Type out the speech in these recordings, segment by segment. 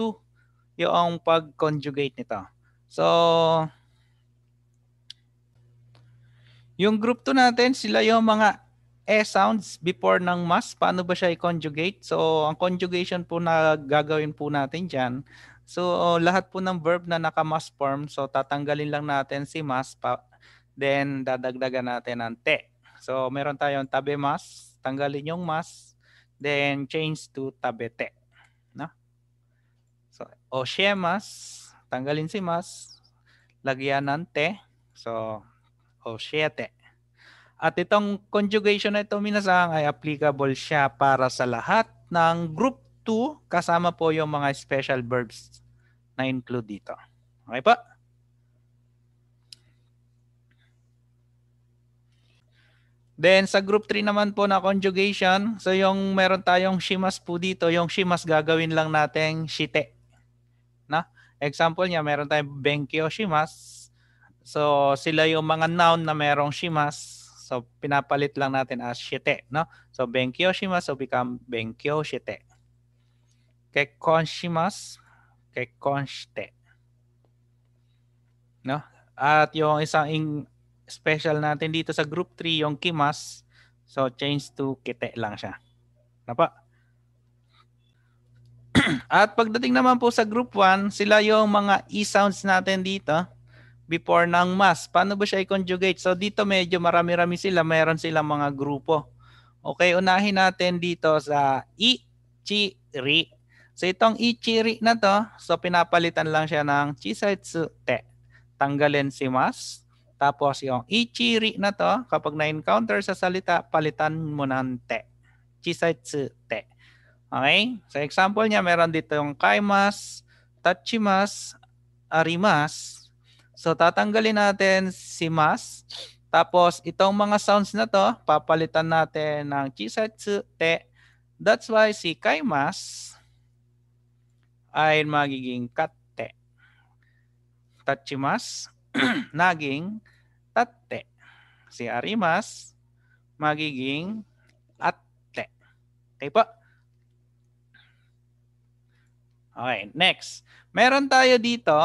to yung pag-conjugate nito. So, yung group 2 natin, sila yung mga E sounds before ng mas. Paano ba siya i-conjugate? So, ang conjugation po na gagawin po natin dyan. So, lahat po ng verb na naka-mas form. So, tatanggalin lang natin si mas. Pa, then, dadagdagan natin ang te. So, meron tayong tabe mas. Tanggalin yung mas. Then, change to tabete o shemas, tanggalin si mas, lagyan ng te. So, o siete. At itong conjugation na ito, minasang ay applicable siya para sa lahat ng group 2 kasama po yung mga special verbs na include dito. Okay po? Then sa group 3 naman po na conjugation, so yung meron tayong shimas po dito, yung shimas gagawin lang natin shite. Example niya, meron tayong Benkyo Shimas. So, sila yung mga noun na merong Shimas. So, pinapalit lang natin as shite, no? So, Benkyo Shimas will become Benkyo Shite. Kekkon Shimas, Kekkon Shite. No? At yung isang in- special natin dito sa group 3, yung Kimas. So, change to Kite lang siya. Napa? Ano At pagdating naman po sa group 1, sila yung mga e-sounds natin dito before ng mas. Paano ba siya i-conjugate? So dito medyo marami-rami sila. Meron silang mga grupo. Okay, unahin natin dito sa i, chi, ri. So itong i, chi, ri na to, so pinapalitan lang siya ng chi chisetsu, te. Tanggalin si mas. Tapos yung i, chi, ri na to, kapag na-encounter sa salita, palitan mo ng te. Chi Chisetsu, te. Okay? Sa example niya, meron dito yung kaimas, tachimas, arimas. So tatanggalin natin si mas. Tapos itong mga sounds na to, papalitan natin ng chisatsu, te. That's why si kaimas ay magiging katte. Tachimas, naging tatte. Si arimas, magiging atte. Okay po? Okay, next. Meron tayo dito,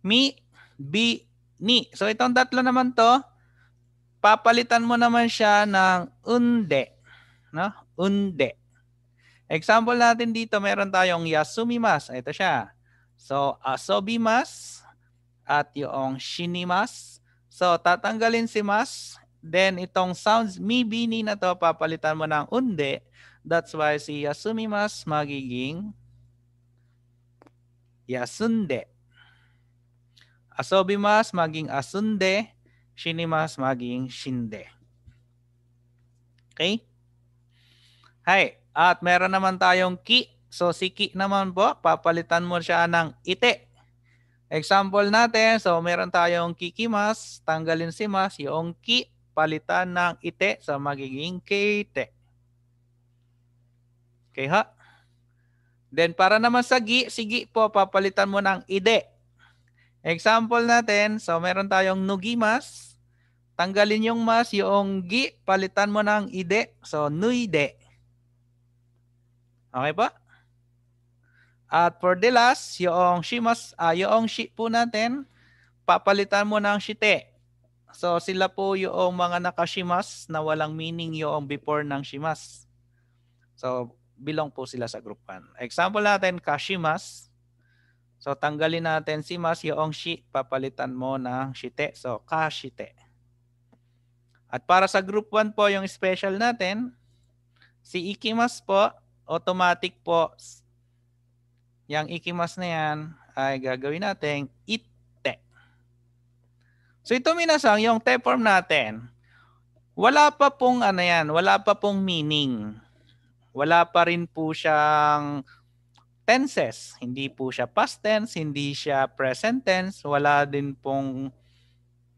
mi, bi, ni. So itong tatlo naman to, papalitan mo naman siya ng unde. No? Unde. Example natin dito, meron tayong yasumimas. Ito siya. So, asobimas at yung shinimas. So, tatanggalin si mas. Then, itong sounds mi, bini na to, papalitan mo ng unde. That's why si yasumimas magiging Yasunde. Asobimas maging asunde. Shinimas maging shinde. Okay? Hay, at meron naman tayong ki. So si ki naman po, papalitan mo siya ng ite. Example natin, so meron tayong kikimas, tanggalin si mas, yung ki, palitan ng ite, so magiging kite. Okay ha? Then para naman sa gi, sige po, papalitan mo ng ide. Example natin, so meron tayong nugimas. Tanggalin yung mas, yung gi, palitan mo ng ide. So nuide. Okay po? At for the last, yung shimas, uh, ah, yung shi po natin, papalitan mo ng shite. So sila po yung mga nakashimas na walang meaning yung before ng shimas. So belong po sila sa group 1. Example natin, Kashimas. So tanggalin natin si mas yung shi, papalitan mo ng shite. So kashite. At para sa group 1 po, yung special natin, si ikimas po, automatic po, yung ikimas na yan ay gagawin natin itte. So ito minasang, yung te form natin, wala pa pong ano yan, wala pa pong meaning. Wala pa rin po siyang tenses. Hindi po siya past tense, hindi siya present tense, wala din pong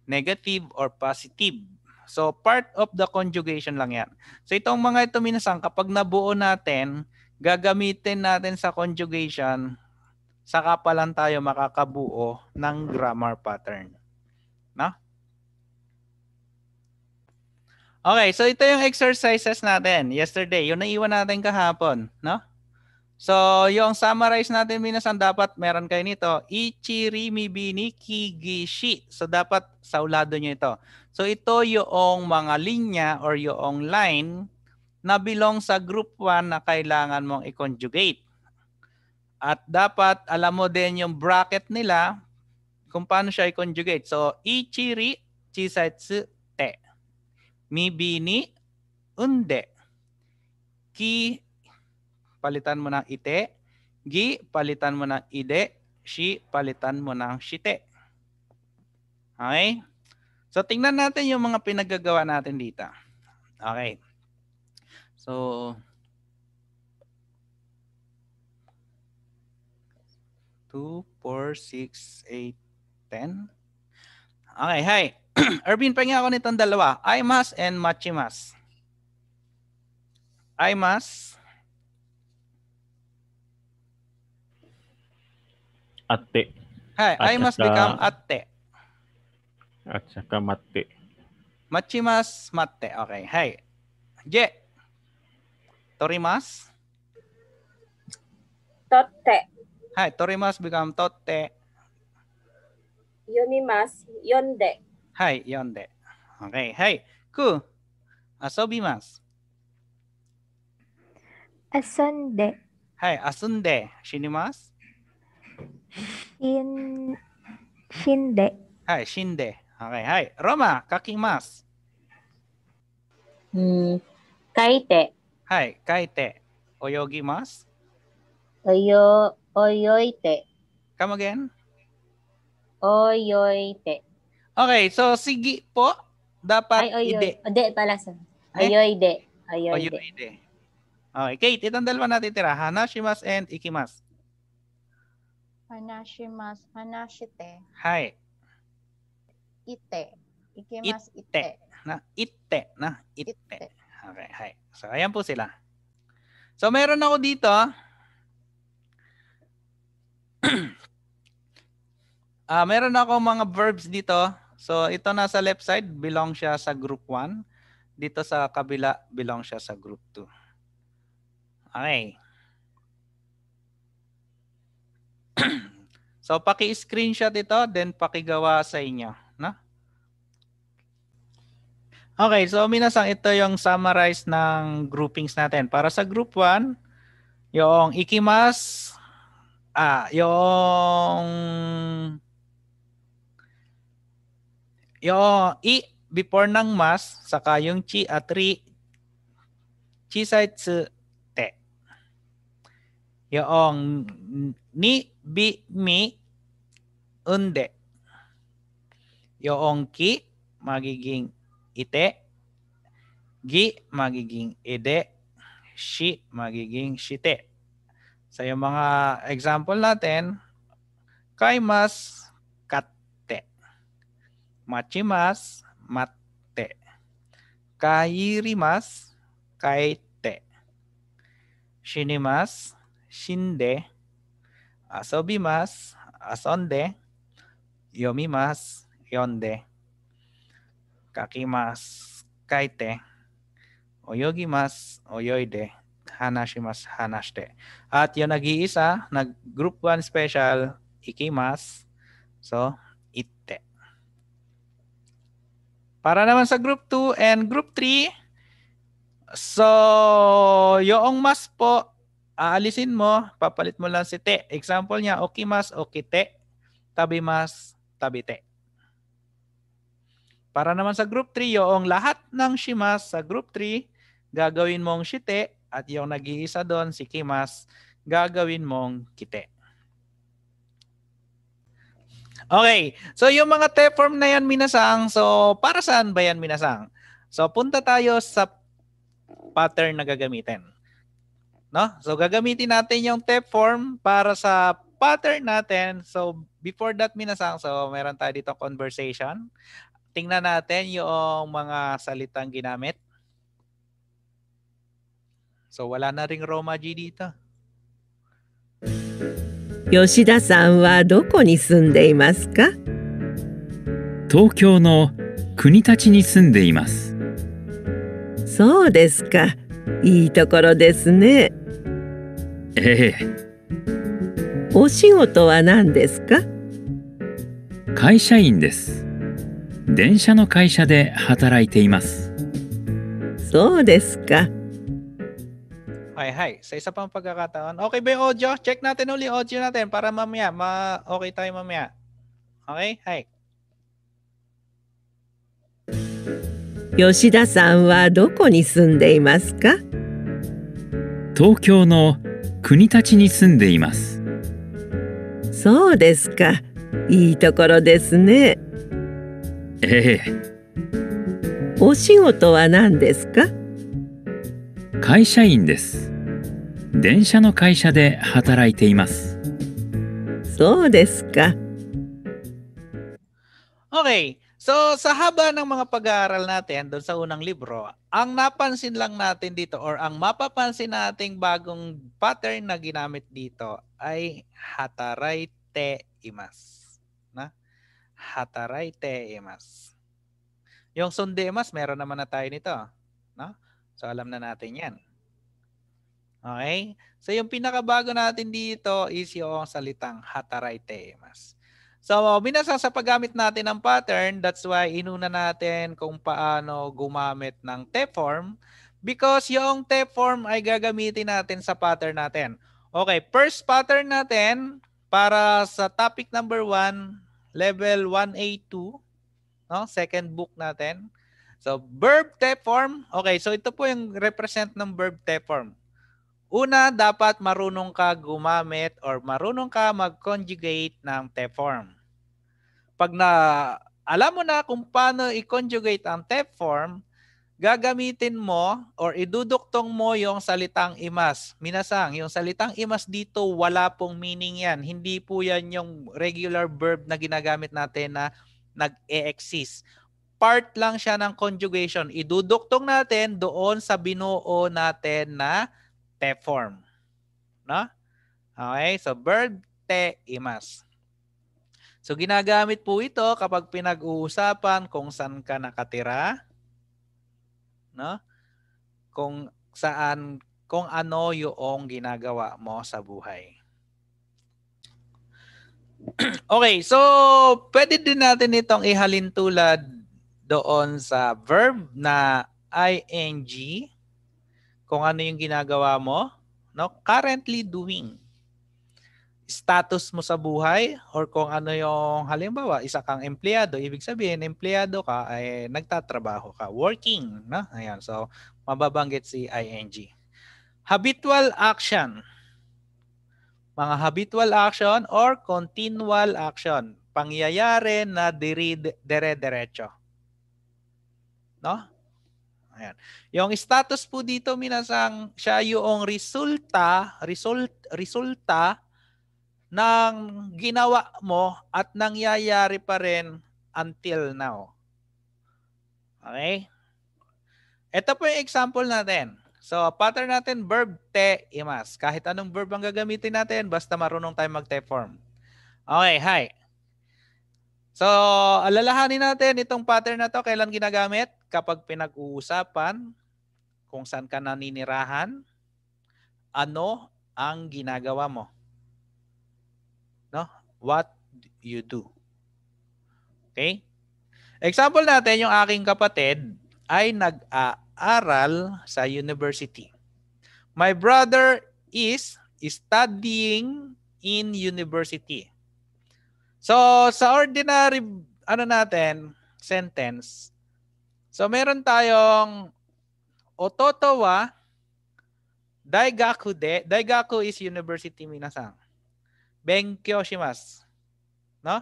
negative or positive. So part of the conjugation lang yan. So itong mga ito minsan kapag nabuo natin, gagamitin natin sa conjugation, saka pa lang tayo makakabuo ng grammar pattern. No? Okay, so ito yung exercises natin yesterday. Yung naiwan natin kahapon, no? So, yung summarize natin minasan dapat meron kayo nito. Ichiri mibini kigishi. So, dapat saulado nyo ito. So, ito yung mga linya or yung line na belong sa group 1 na kailangan mong i-conjugate. At dapat alam mo din yung bracket nila kung paano siya i-conjugate. So, ichiri, chisatsu, Mi bini unde. Ki palitan mo ng ite. Gi palitan mo ng ide. She palitan mo ng shite. Okay? So tingnan natin yung mga pinaggagawa natin dito. Okay. So two, four, six, eight, ten. Okay, hi. Erwin, pahingin ako nitong dalawa. Imas and Machimas. Imas. Ate. Hi, at I must saka, become ate. At saka mate. Machimas mate. Okay. Hi. Je. Torimas. Tote. Hi, Torimas become tote. Yonimas, yonde. はい、読んで。Okay. はい、y 遊びます。遊んで。はい、遊んで。死にます。死ん死んで。はい、死んで。はい、はい。ロマ、書きます。うん、書いて。はい、書いて。泳ぎます。泳泳いで。Come again. 泳いで。Okay, so sige po, dapat Ay, oyoy. ide. Ode pala sa. Ayoy, eh? ide. Ayoy, ide. Okay, Kate, itong dalawa natin tira. Hanashimas and ikimas. Hanashimas, hanashite. Hai. Ite. Ikimas, ite. Na, ite. Na, ite. Okay, hai. So, ayan po sila. So, meron ako dito. Ah, uh, meron ako mga verbs dito So ito na sa left side, belong siya sa group 1. Dito sa kabila, belong siya sa group 2. Okay. so paki-screenshot ito, then paki-gawa sa inyo. No? Okay, so minasang ito yung summarize ng groupings natin. Para sa group 1, yung ikimas, ah, yung yung i before ng mas, saka yung chi at ah, ri, chi sa tsu te. Yung ni, bi, mi, unde. Yung ki, magiging ite. Gi, magiging ede. Shi, magiging shite. Sa so, yung mga example natin, kay mas machimas matte. Kairimas kaite. Shinimas shinde. Asobimas asonde. Yomimas yonde. Kakimas kaite. Oyogimas oyoide. Hanashimas hanashite. At yung nag-iisa, nag-group 1 special, ikimas. So, Para naman sa group 2 and group 3, so yung mas po, aalisin mo, papalit mo lang si te. Example niya, okay mas, okay te. Tabi mas, tabi te. Para naman sa group 3, yung lahat ng shimas sa group 3, gagawin mong shite at yung nag-iisa doon, si kimas, gagawin mong kite. Okay. So yung mga Teform na yan, Minasang, so para saan ba yan, Minasang? So punta tayo sa pattern na gagamitin. No? So gagamitin natin yung Teform para sa pattern natin. So before that, Minasang, so meron tayo dito conversation. Tingnan natin yung mga salitang ginamit. So wala na ring Roma G dito. 吉田さんはどこに住んでいますか東京の国立に住んでいますそうですかいいところですねええお仕事は何ですか会社員です電車の会社で働いていますそうですか Okay, hi. Sa isa pang pagkakataon. Okay ba yung audio? Check natin uli audio natin para mamaya. Ma okay tayo mamaya. Okay? Hi. 吉田さんはどこに住んでいますか東京の国立に住んでいますそうですかいいところですねええお仕事は何ですか会社員です電車の会社で働いていますそうですか Okay, so sa haba ng mga pag-aaral natin doon sa unang libro, ang napansin lang natin dito or ang mapapansin nating bagong pattern na ginamit dito ay hataray te imas. Na? Hataray te imas. Yung sunde imas, meron naman na tayo nito. No? So alam na natin yan. Okay? So yung pinakabago natin dito is yung salitang hataraitemas. So minasang sa paggamit natin ng pattern, that's why inuna natin kung paano gumamit ng te form because yung te form ay gagamitin natin sa pattern natin. Okay, first pattern natin para sa topic number 1, level 1A2, no? second book natin. So, verb te form. Okay, so ito po yung represent ng verb te form. Una, dapat marunong ka gumamit or marunong ka mag-conjugate ng te form. Pag na alam mo na kung paano i-conjugate ang te form, gagamitin mo or iduduktong mo yung salitang imas. Minasang, yung salitang imas dito wala pong meaning yan. Hindi po yan yung regular verb na ginagamit natin na nag-e-exist part lang siya ng conjugation. Iduduktong natin doon sa binuo natin na te form. No? Okay, so verb te imas. So ginagamit po ito kapag pinag-uusapan kung saan ka nakatira. No? Kung saan kung ano yung ginagawa mo sa buhay. okay, so pwede din natin itong ihalin tulad doon sa verb na ing kung ano yung ginagawa mo, no? Currently doing. Status mo sa buhay or kung ano yung halimbawa, isa kang empleyado, ibig sabihin empleyado ka ay nagtatrabaho ka, working, no? Ayan, so mababanggit si ing. Habitual action. Mga habitual action or continual action. Pangyayari na dire-diretso. No? Ayan. Yung status po dito, minasang, siya yung resulta, result, resulta ng ginawa mo at nangyayari pa rin until now. Okay? Ito po yung example natin. So, pattern natin, verb te imas. Kahit anong verb ang gagamitin natin, basta marunong tayo mag-te form. Okay, hi. So, alalahanin natin itong pattern na to, kailan ginagamit? kapag pinag-uusapan kung saan ka naninirahan, ano ang ginagawa mo? No? What you do? Okay? Example natin, yung aking kapatid ay nag-aaral sa university. My brother is studying in university. So, sa ordinary ano natin, sentence, So meron tayong ototo wa daigaku de. Daigaku is university minasang. Benkyo shimas. No?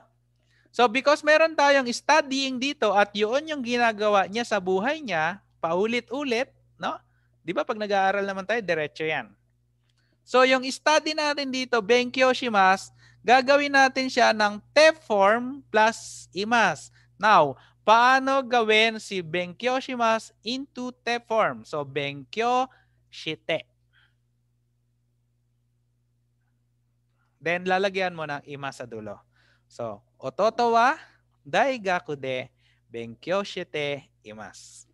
So because meron tayong studying dito at yun yung ginagawa niya sa buhay niya, paulit-ulit, no? 'Di ba pag nag-aaral naman tayo, diretso 'yan. So yung study natin dito, Benkyo shimas, gagawin natin siya ng te form plus IMAS. Now, Paano gawin si Benkyo Shimas into te form? So, Benkyo Shite. Then, lalagyan mo ng ima sa dulo. So, ototo wa daigaku benkyo shite imas.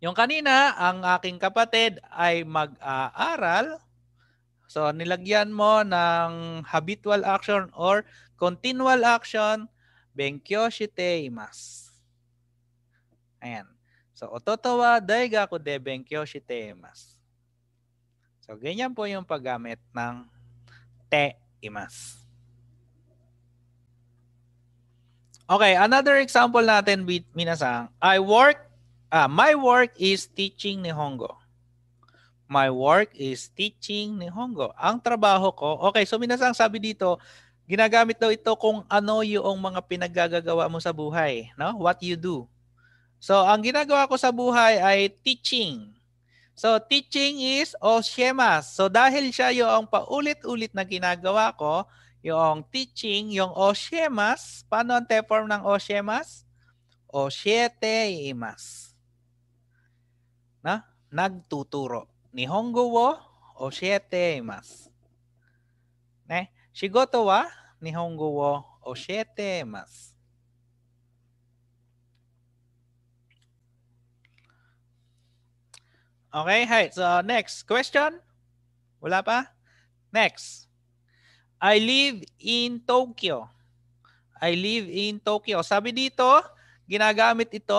Yung kanina, ang aking kapatid ay mag-aaral. So, nilagyan mo ng habitual action or continual action, benkyo shite imas. Ayan. So, ototo wa ko de benkyou shite imasu. So, ganyan po yung paggamit ng te imas. Okay, another example natin with minasang, I work, ah, my work is teaching Nihongo. My work is teaching Nihongo. Ang trabaho ko, okay, so minasang sabi dito, ginagamit daw ito kung ano yung mga pinaggagawa mo sa buhay, no? What you do. So, ang ginagawa ko sa buhay ay teaching. So, teaching is oshemas. So, dahil siya yung paulit-ulit na ginagawa ko, yung teaching, yung oshemas, paano ang form ng oshemas? Oshete imas. Na? Nagtuturo. Nihongo wo oshete imas. Ne? Shigoto wa nihongo wo oshete imas. Okay, hi. So next question? Wala pa? Next. I live in Tokyo. I live in Tokyo. Sabi dito, ginagamit ito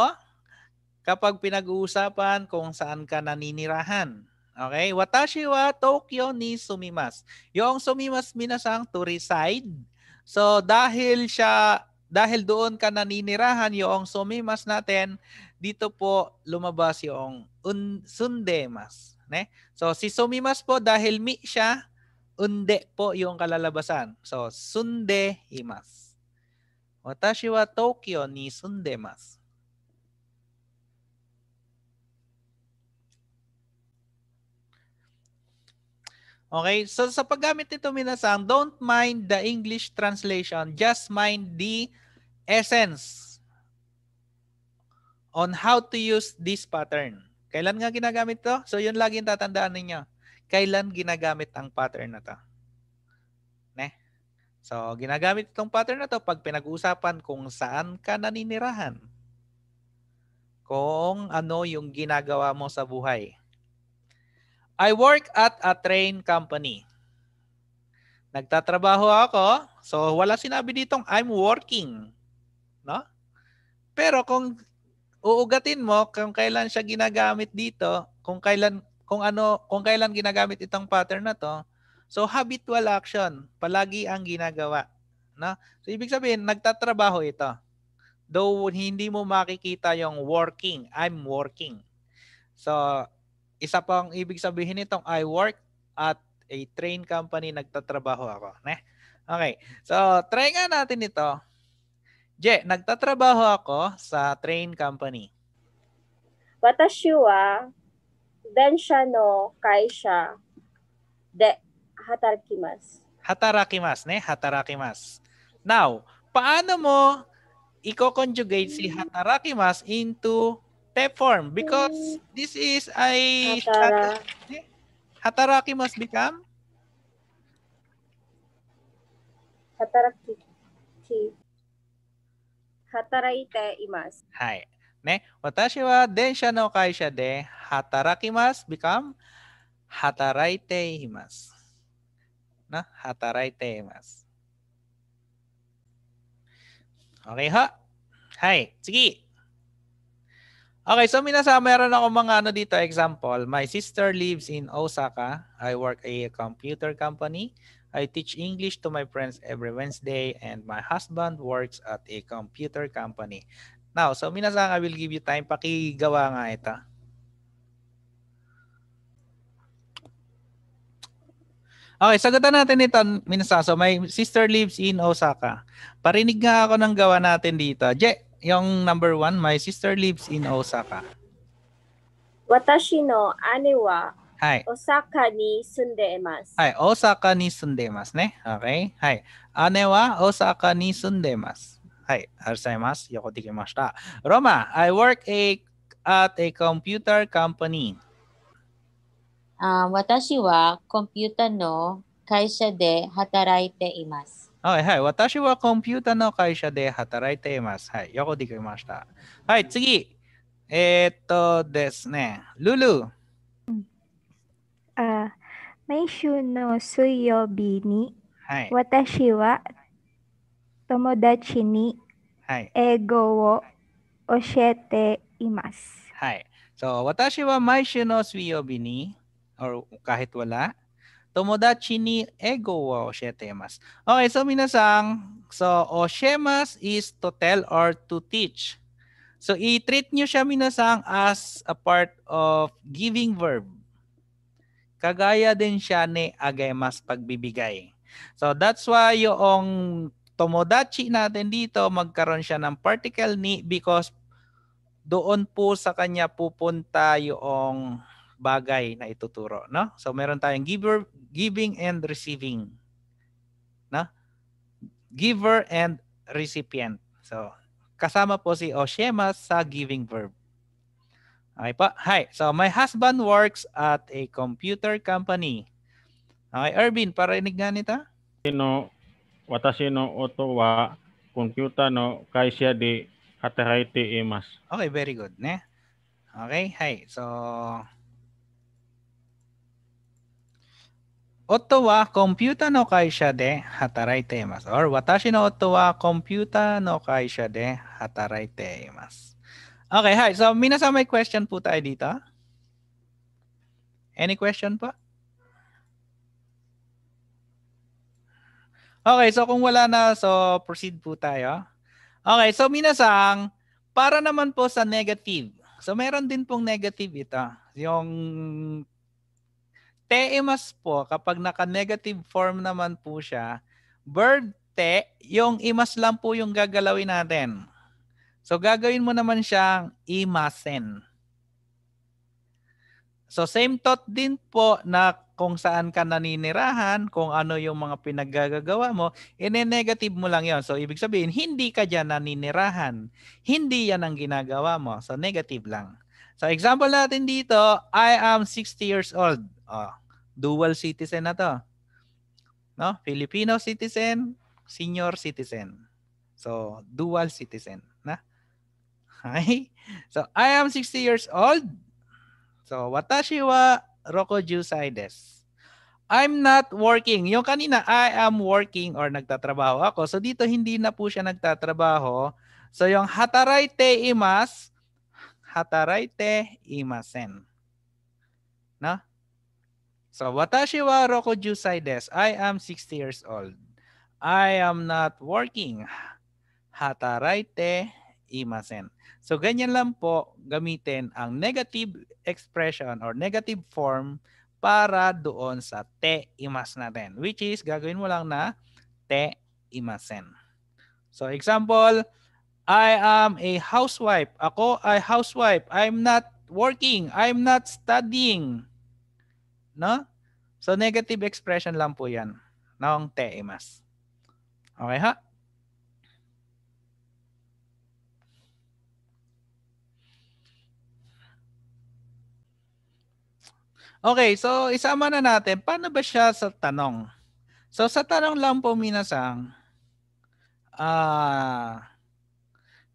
kapag pinag-uusapan kung saan ka naninirahan. Okay? Watashi wa Tokyo ni sumimas. Yung sumimas minasang to reside. So dahil siya dahil doon ka naninirahan yung sumimas natin, dito po lumabas yung un, sundemas. Ne? So si sumimas po dahil mi siya, unde po yung kalalabasan. So sunde imas. Watashi wa Tokyo ni sundemas. Okay, so sa paggamit nito minasang, don't mind the English translation, just mind the essence on how to use this pattern. Kailan nga ginagamit to? So yun lagi yung tatandaan ninyo. Kailan ginagamit ang pattern na to? Ne? So ginagamit itong pattern na to pag pinag-uusapan kung saan ka naninirahan. Kung ano yung ginagawa mo sa buhay. I work at a train company. Nagtatrabaho ako. So wala sinabi ditong I'm working. No? Pero kung uugatin mo kung kailan siya ginagamit dito, kung kailan kung ano, kung kailan ginagamit itong pattern na to. So habitual action, palagi ang ginagawa, no? So ibig sabihin, nagtatrabaho ito. Though hindi mo makikita yung working, I'm working. So isa pang ibig sabihin nitong I work at a train company nagtatrabaho ako, ne? Okay. So try nga natin ito. Je, nagtatrabaho ako sa train company. Watashi wa densha no kaisha de hatarakimasu. Hatarakimasu, ne? Hatarakimasu. Now, paano mo i-conjugate si mm. hatarakimasu into te form? Because mm. this is a... Hatara. Hatarakimasu become? Hataraki hataraite Hai. Ne, watashi wa densha no kaisha de 働いています。はい。ね、私は電車の会社で働きます become hataraite hataraite Na, Okay ha? Hai, sige. Okay, so minasa, meron ako mga ano dito, example. My sister lives in Osaka. I work a computer company. I teach English to my friends every Wednesday and my husband works at a computer company. Now, so Minasan, I will give you time. Pakigawa nga ito. Okay, sagutan natin ito, Minasan. So my sister lives in Osaka. Parinig nga ako ng gawa natin dito. Je, yung number one, my sister lives in Osaka. Watashi no ane wa はい。大阪に住んでいます。はい。大阪に住んでいますね。Okay? はい。姉は大阪に住んでいます。はい。ありがとうございます。よくできました。ロマ、I work a, at a computer company. あ私はコンピュータの会社で働いています。はいはい。私はコンピュータの会社で働いています。はい。よくできました。はい。次。えー、っとですね。ルル。Ah, bini. Hai. Hai. Hai. Watashi watashi wa wa tomodachi ni oshiete imasu. So, bini or kahit wala, tomodachi ni oshiete imasu. Okay, so so 教えます is to tell or to teach. So, i-treat nyo siya, minasang, as a part of giving verb. Kagaya din siya ni Agemas pagbibigay. So that's why yung Tomodachi natin dito magkaroon siya ng particle ni because doon po sa kanya pupunta yung bagay na ituturo, no? So meron tayong giver, giving and receiving. No? Giver and recipient. So kasama po si Oshema sa giving verb. Okay po. Hi. So, my husband works at a computer company. Okay, Irvin, parinig nga nita. Sino, watashi no oto wa computer no kaisya di hataray ti imas. Okay, very good. Ne? Okay, hi. So, oto wa computer no kaisya de hataray te imas. Or, watashi no oto wa computer no kaisya de hataray te imas. Okay, hi. So, minasa may question po tayo dito. Any question pa? Okay, so kung wala na, so proceed po tayo. Okay, so minasang, para naman po sa negative. So, meron din pong negative ito. Yung teemas po, kapag naka-negative form naman po siya, bird te, yung imas lang po yung gagalawin natin. So gagawin mo naman siyang imasen. So same thought din po na kung saan ka naninirahan, kung ano yung mga pinaggagawa mo, ine-negative mo lang yon. So ibig sabihin, hindi ka dyan naninirahan. Hindi yan ang ginagawa mo. So negative lang. So example natin dito, I am 60 years old. Oh, dual citizen na to. No? Filipino citizen, senior citizen. So dual citizen. Okay? So, I am 60 years old. So, watashi wa rokojusai desu. I'm not working. Yung kanina, I am working or nagtatrabaho ako. So, dito hindi na po siya nagtatrabaho. So, yung hataraite te imas, hatarai imasen. No? So, watashi wa rokojusai desu. I am 60 years old. I am not working. Hataraite te imasen. So ganyan lang po gamitin ang negative expression or negative form para doon sa te imas natin. Which is gagawin mo lang na te imasen. So example, I am a housewife. Ako ay housewife. I'm not working. I'm not studying. No? So negative expression lang po 'yan ng te imas. Okay ha? Okay, so isama na natin. Paano ba siya sa tanong? So sa tanong lang po minasang, ah, uh,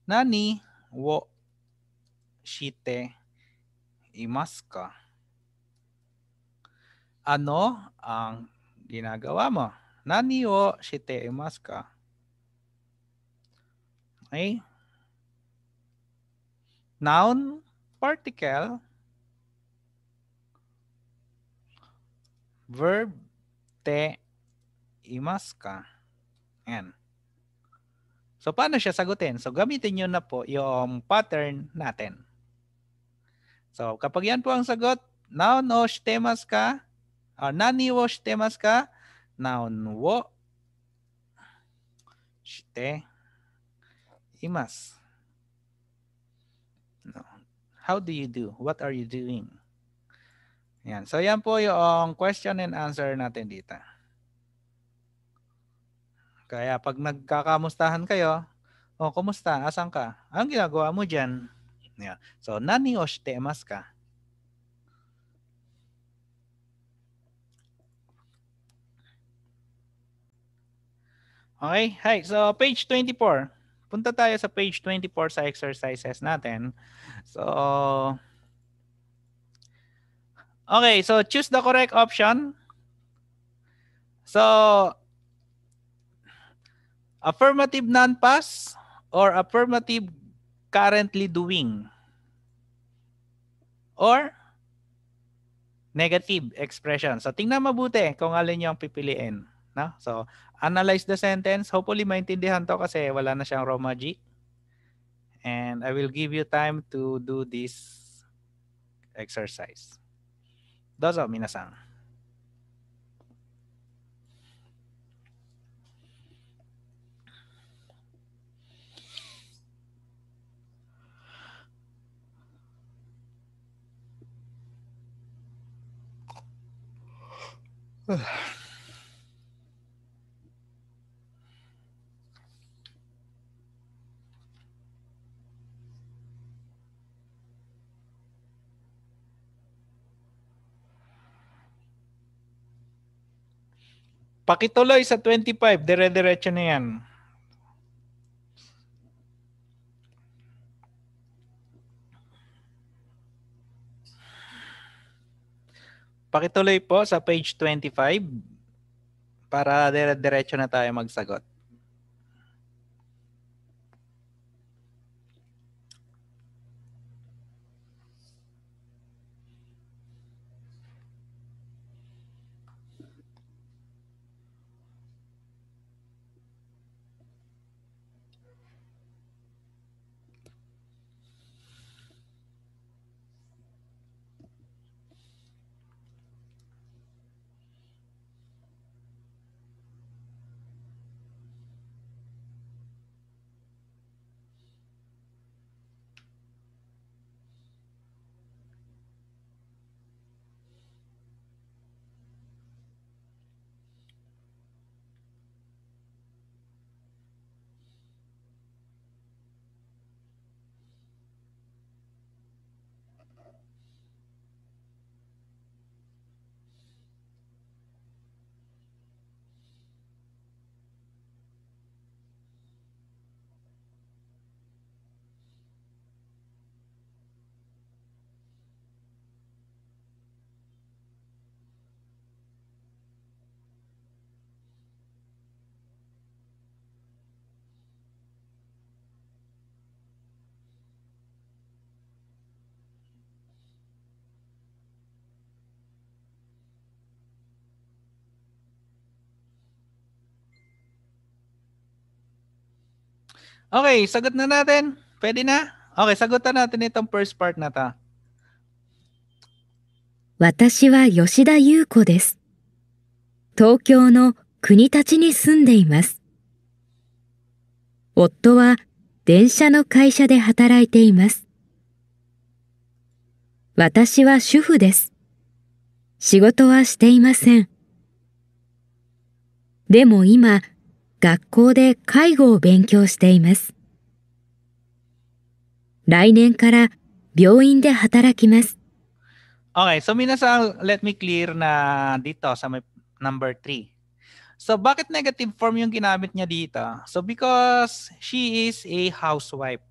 nani wo shite imasu ka? Ano ang ginagawa mo? Nani wo shite imasu ka? Okay. Noun particle verb te imaska n So, paano siya sagutin? So, gamitin niyo na po yung pattern natin. So, kapag yan po ang sagot, noun o shtemas ka, or nani wo shtemas ka, noun wo shite imas. No. How do you do? What are you doing? Yan. So yan po yung question and answer natin dito. Kaya pag nagkakamustahan kayo, o oh, kumusta? Asan ka? Anong ginagawa mo diyan? Yan. So nani o temas ka? Okay, hi. So page 24. Punta tayo sa page 24 sa exercises natin. So Okay, so choose the correct option. So, affirmative non past or affirmative currently doing or negative expression. So, tingnan mabuti kung alin yung pipiliin. No? So, analyze the sentence. Hopefully, maintindihan to kasi wala na siyang raw magic. And I will give you time to do this exercise. どうぞ皆さん。Ugh. Pakituloy sa 25, dire-diretso na yan. Pakituloy po sa page 25 para dire-diretso na tayo magsagot. Okay, sagot na natin. Pwede na? Okay, sagutan natin itong first part na ta. 私は吉田優子です。東京の国立に住んでいます。夫は電車の会社で働いています。私は主婦です。仕事はしていません。でも今、学校で介護を勉強しています。来年から病院で働きます。Okay, so minasang let me clear na dito sa may number 3. So bakit negative form yung ginamit niya dito? So because she is a housewife.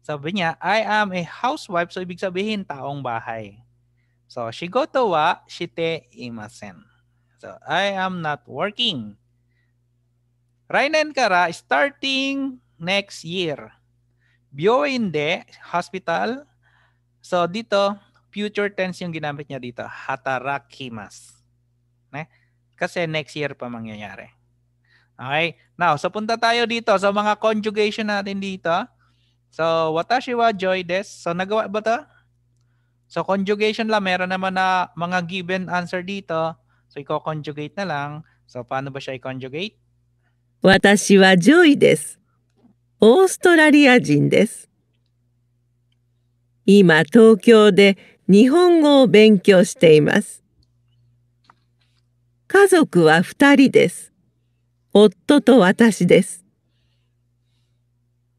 Sabi niya, I am a housewife. So ibig sabihin, taong bahay. So shigoto wa shite imasen. So I am not working. Raina and Kara starting next year. Bioinde Hospital. So dito, future tense yung ginamit niya dito. Hatarakimas. Ne? Kasi next year pa mangyayari. Okay? Now, so punta tayo dito sa so, mga conjugation natin dito. So, watashi wa joy des. So, nagawa ba to? So, conjugation lang. Meron naman na mga given answer dito. So, i-conjugate na lang. So, paano ba siya i-conjugate? 私はジョイです。オーストラリア人です。今東京で日本語を勉強しています。家族は2人です。夫と私です。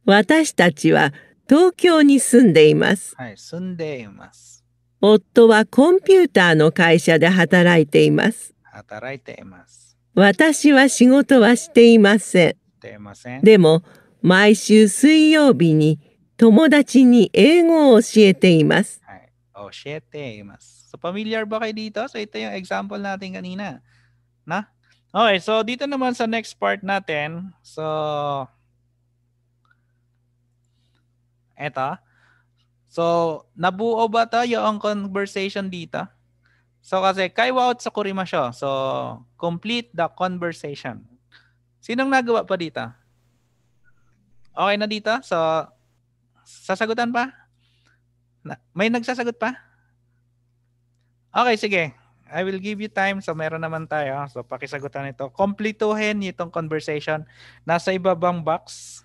私たちは東京に住んでいます。はい、住んでいます。夫はコンピューターの会社で働いています。働いています。私は仕事はしていません。でも、毎週水曜日に友達に英語を教えています。はい、教えています。So, familiar ba kayo dito? So, ito yung example natin kanina. Na? Okay, so dito naman sa next part natin. So, eto. So, nabuo ba tayo ang conversation dito? So kasi out sa kurimasyo. So complete the conversation. Sinong nagawa pa dito? Okay na dito? So sasagutan pa? Na, may nagsasagot pa? Okay, sige. I will give you time. So meron naman tayo. So pakisagutan ito. Kompletuhin itong conversation. Nasa ibabang box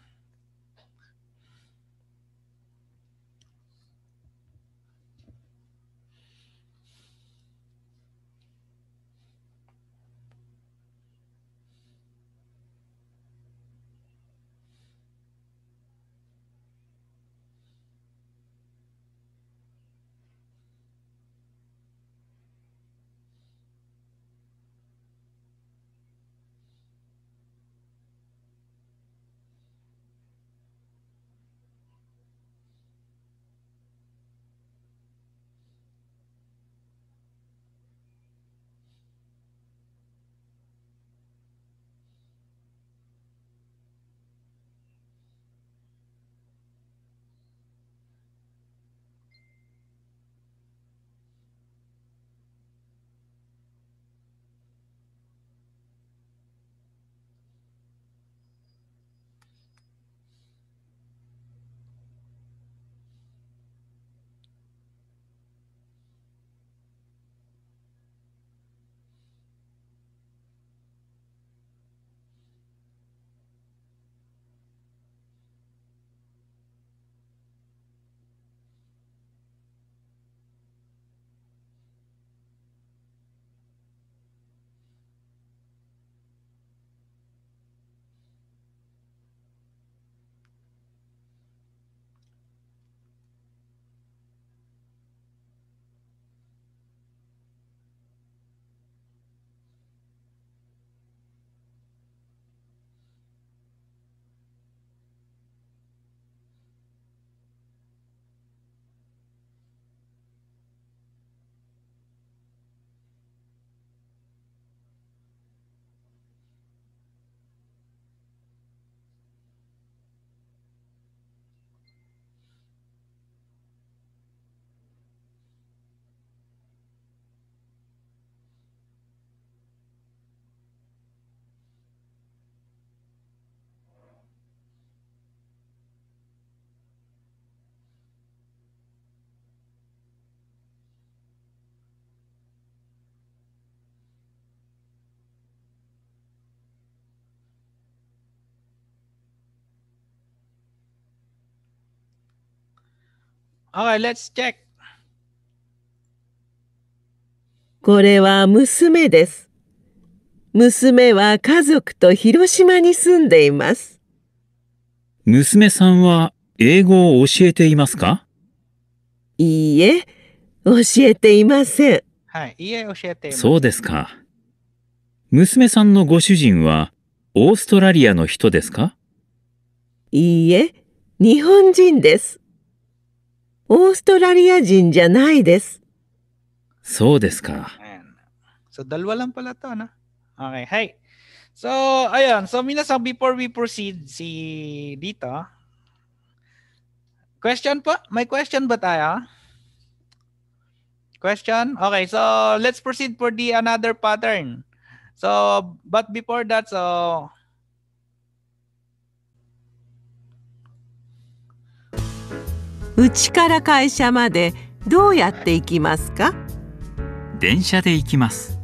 All right, let's check. これは娘です。娘は家族と広島に住んでいます。娘さんは英語を教えていますかいいえ、教えていません。はい、いいえ、教えていませそうですか。娘さんのご主人はオーストラリアの人ですかいいえ、日本人です。オーストラリア人じゃないです。そうですか。Ayan. So, dalawa lang pala to, no? Okay, hi. So, ayan. So, minasang, before we proceed, si dito. Question po? May question ba tayo? Question? Okay, so let's proceed for the another pattern. So, but before that, so 家から会社までどうやって行きますか電車で行きます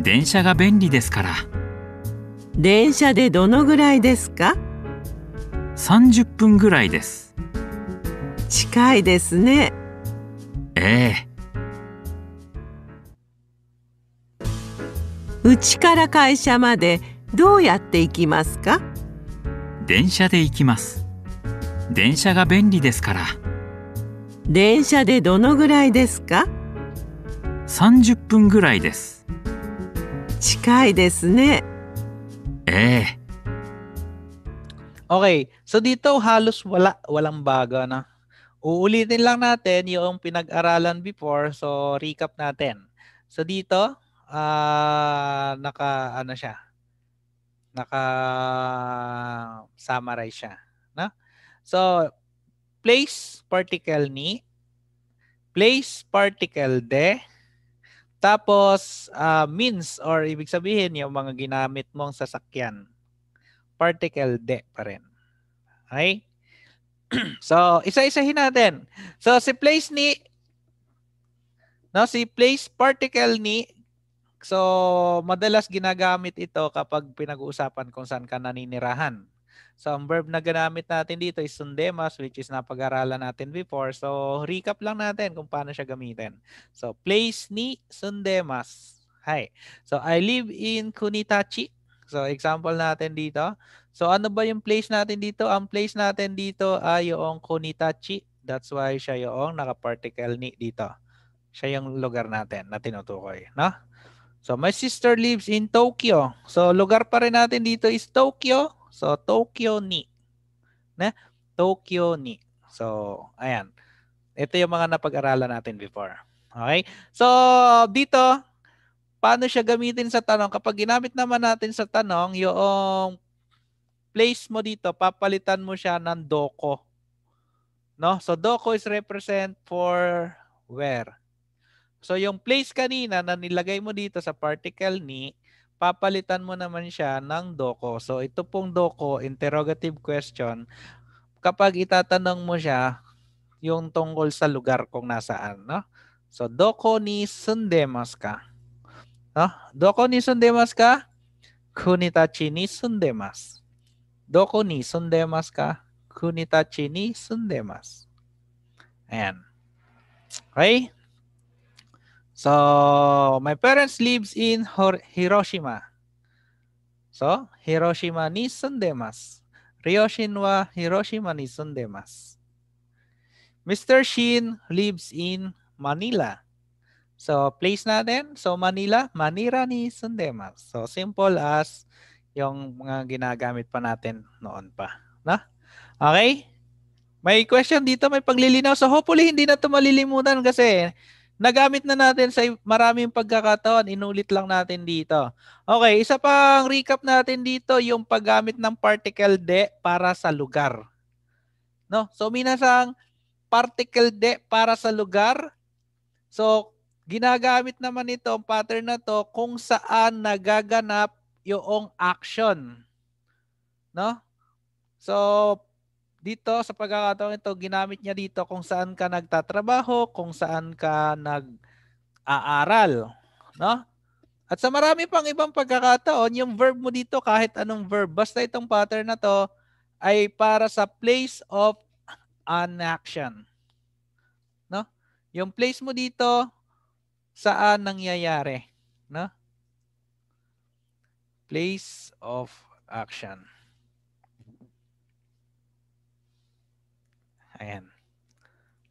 電車が便利ですから電車でどのぐらいですか30分ぐらいです近いですねええ家から会社までどうやって行きますか電車で行きます電車が便利ですから電車でどのぐらいですか30分ぐらいです近いですねええ Okay, so dito halos wala walang baga ano? na. Uulitin lang natin yung pinag-aralan before, so recap natin. So dito, uh, naka ano siya? Naka summarize siya, no? So place particle ni, place particle de, tapos uh, means or ibig sabihin yung mga ginamit mong sasakyan. Particle de pa rin. Okay? so, isa-isahin natin. So, si place ni, no, si place particle ni, so, madalas ginagamit ito kapag pinag-uusapan kung saan ka naninirahan. So ang verb na ginamit natin dito is sundemas which is napag-aralan natin before. So recap lang natin kung paano siya gamitin. So place ni sundemas. Hi. So I live in Kunitachi. So example natin dito. So ano ba yung place natin dito? Ang place natin dito ay yung Kunitachi. That's why siya yung naka-particle ni dito. Siya yung lugar natin na tinutukoy. No? So my sister lives in Tokyo. So lugar pa rin natin dito is Tokyo. So, Tokyo ni. Ne? Tokyo ni. So, ayan. Ito yung mga napag-aralan natin before. Okay? So, dito, paano siya gamitin sa tanong? Kapag ginamit naman natin sa tanong, yung place mo dito, papalitan mo siya ng doko. No? So, doko is represent for where. So, yung place kanina na nilagay mo dito sa particle ni, papalitan mo naman siya ng doko. So ito pong doko, interrogative question, kapag itatanong mo siya yung tungkol sa lugar kung nasaan, no? So doko ni sundemas ka. No? Doko ni sundemas ka? Kunitachi ni sundemas. Doko ni sundemas ka? Kunitachi ni sundemas. Ayan. Okay? So, my parents lives in Hiroshima. So, Hiroshima ni sundemas. Ryoshin wa Hiroshima ni sundemas. Mr. Shin lives in Manila. So, place natin. So, Manila, Manila ni sundemas. So, simple as yung mga ginagamit pa natin noon pa. Na? Okay? May question dito, may paglilinaw. So, hopefully, hindi na ito malilimutan kasi nagamit na natin sa maraming pagkakataon, inulit lang natin dito. Okay, isa pang recap natin dito, yung paggamit ng particle de para sa lugar. No? So minasang particle de para sa lugar. So ginagamit naman ito, ang pattern na to, kung saan nagaganap yung action. No? So dito sa pagkakataon ito, ginamit niya dito kung saan ka nagtatrabaho, kung saan ka nag-aaral. No? At sa marami pang ibang pagkakataon, yung verb mo dito, kahit anong verb, basta itong pattern na to ay para sa place of an action. No? Yung place mo dito, saan nangyayari. No? Place of action. Ayan.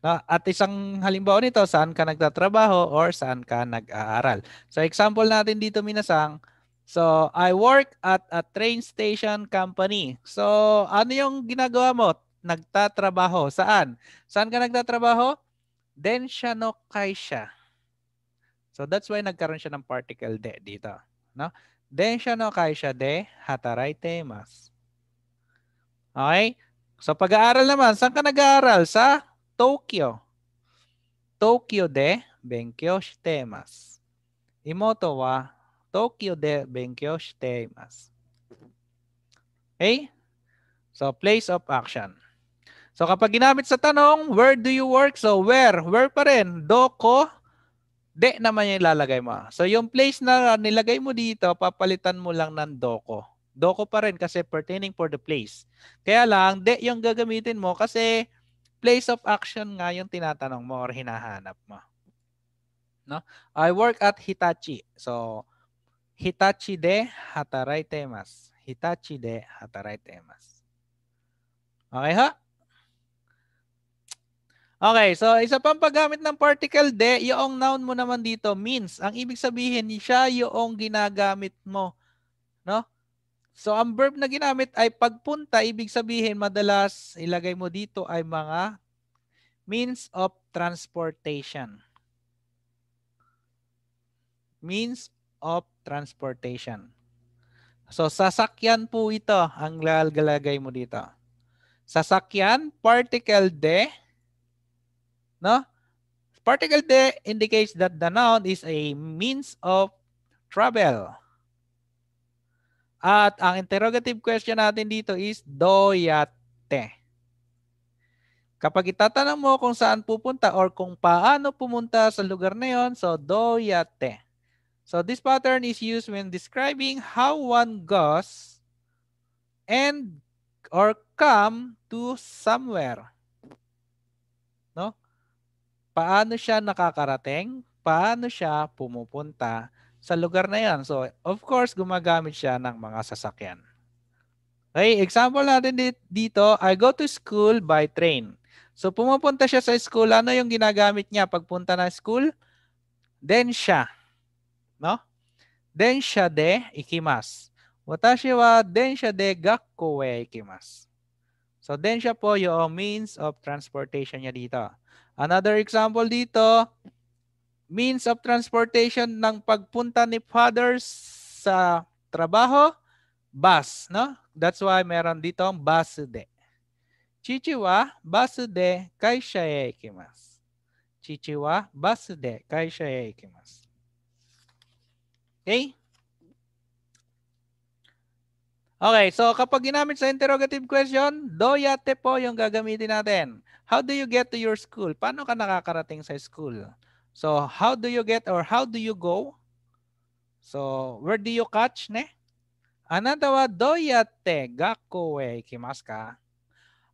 At isang halimbawa nito, saan ka nagtatrabaho or saan ka nag-aaral. So example natin dito minasang, so I work at a train station company. So ano yung ginagawa mo? Nagtatrabaho. Saan? Saan ka nagtatrabaho? Densya no kaisha. So that's why nagkaroon siya ng particle de dito. No? Densya no kaisha de hataraite mas. Okay? So pag-aaral naman, saan ka nag-aaral? Sa Tokyo. Tokyo de Benkyo Shitemasu. Imoto wa Tokyo de Benkyo Shitemasu. Okay? So, place of action. So, kapag ginamit sa tanong, where do you work? So, where? Where pa rin? Doko, de naman yung ilalagay mo. So, yung place na nilagay mo dito, papalitan mo lang ng doko. Doko pa rin kasi pertaining for the place. Kaya lang, de yung gagamitin mo kasi place of action nga yung tinatanong mo or hinahanap mo. No? I work at Hitachi. So, Hitachi de hataraite mas. Hitachi de hataraite mas. Okay ha? Okay, so isa pang paggamit ng particle de, yung noun mo naman dito means. Ang ibig sabihin, siya yung ginagamit mo So ang verb na ginamit ay pagpunta, ibig sabihin madalas ilagay mo dito ay mga means of transportation. Means of transportation. So sasakyan po ito ang lalagay mo dito. Sasakyan, particle de, no? Particle de indicates that the noun is a means of travel. At ang interrogative question natin dito is doyate. Kapag itatanong mo kung saan pupunta or kung paano pumunta sa lugar na yon, so doyate. So this pattern is used when describing how one goes and or come to somewhere. No? Paano siya nakakarating? Paano siya pumupunta sa lugar na yan. So, of course, gumagamit siya ng mga sasakyan. Okay, example natin dito, I go to school by train. So, pumupunta siya sa school. Ano yung ginagamit niya pagpunta na school? Then siya. No? Then siya de ikimas. Watashi wa then siya de gakko e ikimas. So, then siya po yung means of transportation niya dito. Another example dito, means of transportation ng pagpunta ni father sa trabaho, bus, no? That's why meron dito ang bus de. Chichi wa bus de kaisha e ikimasu. Chichi wa bus de kaisha e ikimasu. Okay? Okay, so kapag ginamit sa interrogative question, doyate po yung gagamitin natin. How do you get to your school? Paano ka nakakarating sa school? So how do you get or how do you go? So where do you catch ne? Anata wa doyatte gakuwe ikimasu ka?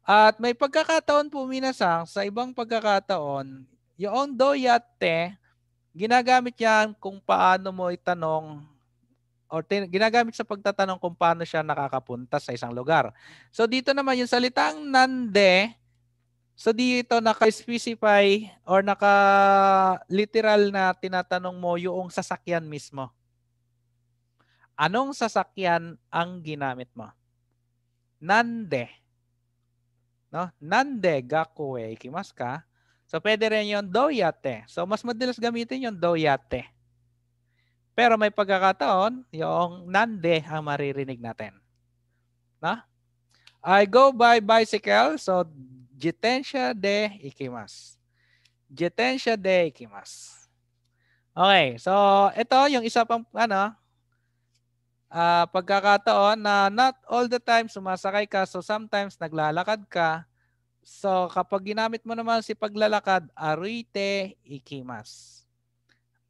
At may pagkakataon po minasang sa ibang pagkakataon, yung doyatte ginagamit yan kung paano mo itanong or ginagamit sa pagtatanong kung paano siya nakakapunta sa isang lugar. So dito naman yung salitang nande So dito naka-specify or naka-literal na tinatanong mo yung sasakyan mismo. Anong sasakyan ang ginamit mo? Nande. No? Nande gakue ikimas ka? So pwede rin yung doyate. So mas madalas gamitin yung doyate. Pero may pagkakataon, yung nande ang maririnig natin. No? I go by bicycle. So Jitensha de ikimas. Jitensha de ikimas. Okay, so ito yung isa pang ano, uh, pagkakataon na not all the time sumasakay ka so sometimes naglalakad ka. So kapag ginamit mo naman si paglalakad, aruite ikimas.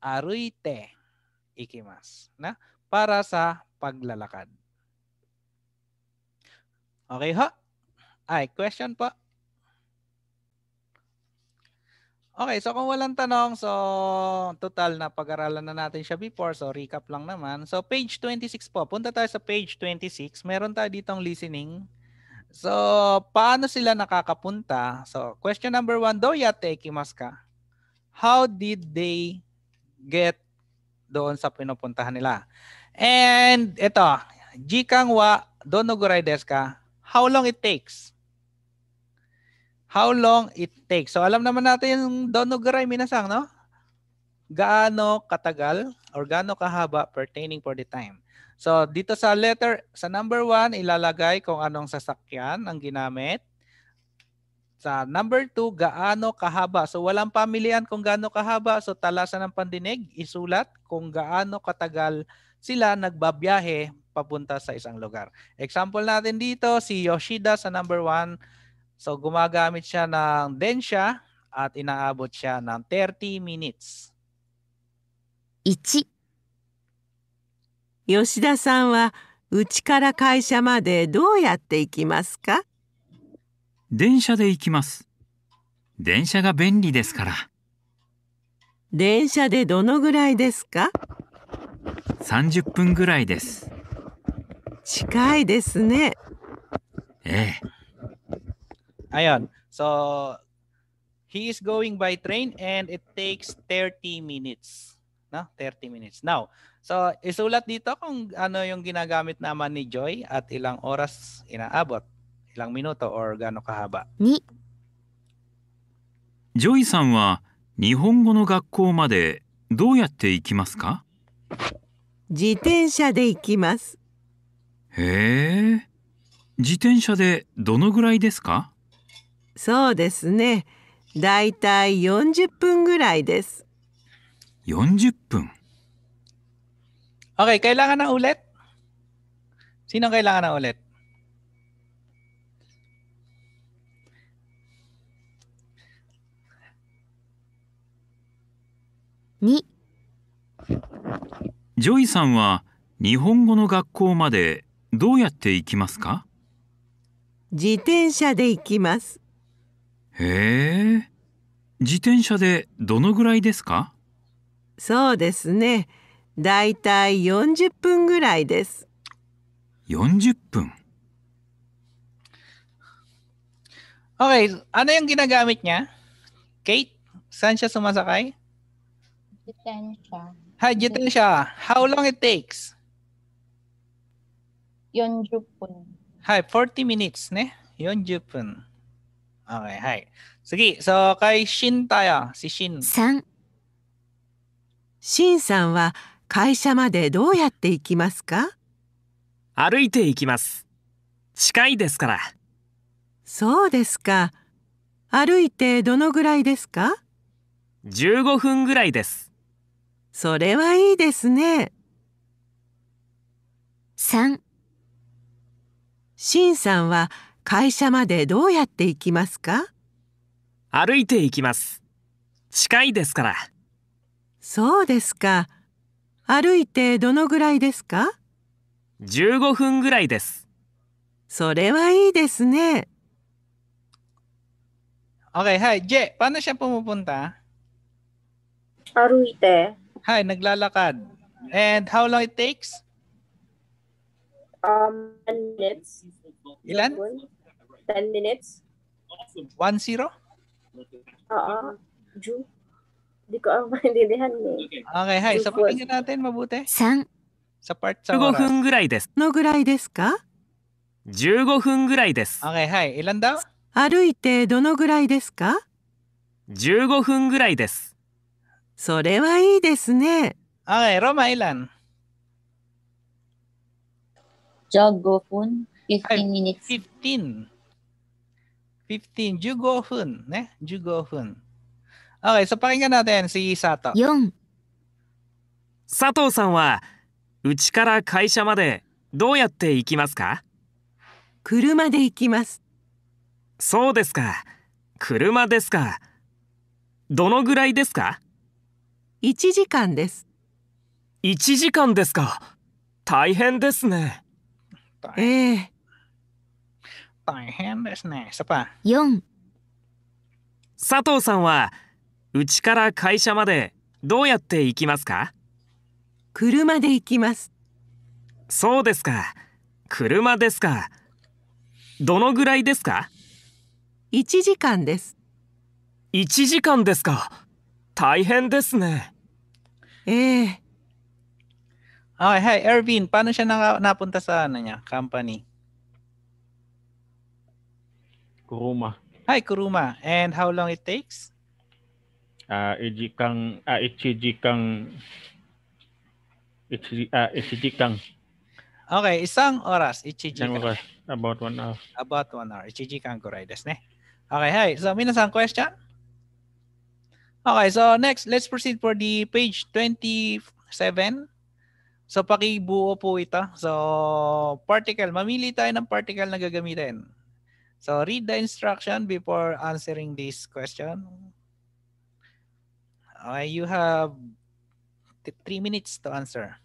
Aruite ikimas. Na? Para sa paglalakad. Okay ha? Ay, question po. Okay, so kung walang tanong, so total na pag-aralan na natin siya before, so recap lang naman. So page 26 po, punta tayo sa page 26. Meron tayo ditong listening. So paano sila nakakapunta? So question number one, Doyate Kimaska, how did they get doon sa pinupuntahan nila? And ito, Jikang wa donoguray ka? How long it takes? how long it takes. So alam naman natin yung donogaray minasang, no? Gaano katagal or gaano kahaba pertaining for the time. So dito sa letter, sa number 1, ilalagay kung anong sasakyan ang ginamit. Sa number 2, gaano kahaba. So walang pamilihan kung gaano kahaba. So talasan ng pandinig, isulat kung gaano katagal sila nagbabiyahe papunta sa isang lugar. Example natin dito, si Yoshida sa number 1, So gumagamit siya ng densya at inaabot siya ng 30 minutes. 1吉田さんはうちから会社までどうやって行きますか電車で行きます。電車が便利ですから。電車でどのぐらいですか30分ぐらいです。近いですね。ええ。Ayun. So, he is going by train and it takes 30 minutes. No? 30 minutes. Now, so isulat dito kung ano yung ginagamit naman ni Joy at ilang oras inaabot. Ilang minuto or gaano kahaba. 2. ジョイさんは日本語の学校までどうやって行きますか自転車で行きます。へえ。自転車でどのぐらいですかそうですね。だいたい分ぐらいです。四十分 Okay, kailangan n ulit? Sino kailangan n ulit? Ni. ジョイさんは日本語の学校までどうやって行きますか自転車で行きます。へえ。自転車でどのぐらいですかそうですね。だいたい40分ぐらいです。40分 Okay, ano yung ginagamit niya? Kate, saan siya sumasakay? Jitensya. Hi, Jitensya. How long it takes? 40分。はい、40 minutes ね。40分。Okay, hi. Sige, s シンさんは会社までどうやって行きますか歩いて行きます近いですからそうですか歩いてどのぐらいですか15分ぐらいですそれはいいですね3しんさんは会社までどうやって行きますか歩いて行きます近いですからそうですか歩いてどのぐらいですか15分ぐらいですそれはいいですね OK はいジェパンのシャンポンタ歩いてはい、n a g l a l 10 minutes. One zero? Oo. Ju. Hindi ko ang maintindihan eh. Okay, hi. Sa pakinggan natin mabuti. 3. Sa part sa oras. 15分ぐらいです。のぐらいですか ?15 分ぐらいです。Okay, hi. Ilan daw? 歩いてどのぐらいですか15分ぐらいです。それはいいですね。Okay, Roma, ilan? 15分。15 minutes. 15. 15, 分ね15分あ、k そパ so ナ a k i n g g s 4. 佐藤さんは、うちから会社までどうやって行きますか車で行きます。そうですか。車ですか。どのぐらいですか1時間です。1時間ですか。大変ですね。ええー大変ですね、スパ。4佐藤さんは、うちから会社までどうやって行きますか車で行きます。そうですか。車ですか。どのぐらいですか ?1 時間です。1時間ですか。大変ですね。ええはい a y hi, Ervin. Paano siya na n a p u Kuruma. Hi, Kuruma. And how long it takes? Uh, Iji Kang, uh, ah, Ichiji Kang, Ichiji, uh, ah, Ichiji Kang. Okay, isang oras, Ichiji Kang. oras, about one hour. About one hour, Ichiji Kang Kurai desu ne. Okay, hi. So, minasan question? Okay, so next, let's proceed for the page 27. So, pakibuo po ito. So, particle. Mamili tayo ng particle na gagamitin. So read the instruction before answering this question. Okay, you have three minutes to answer.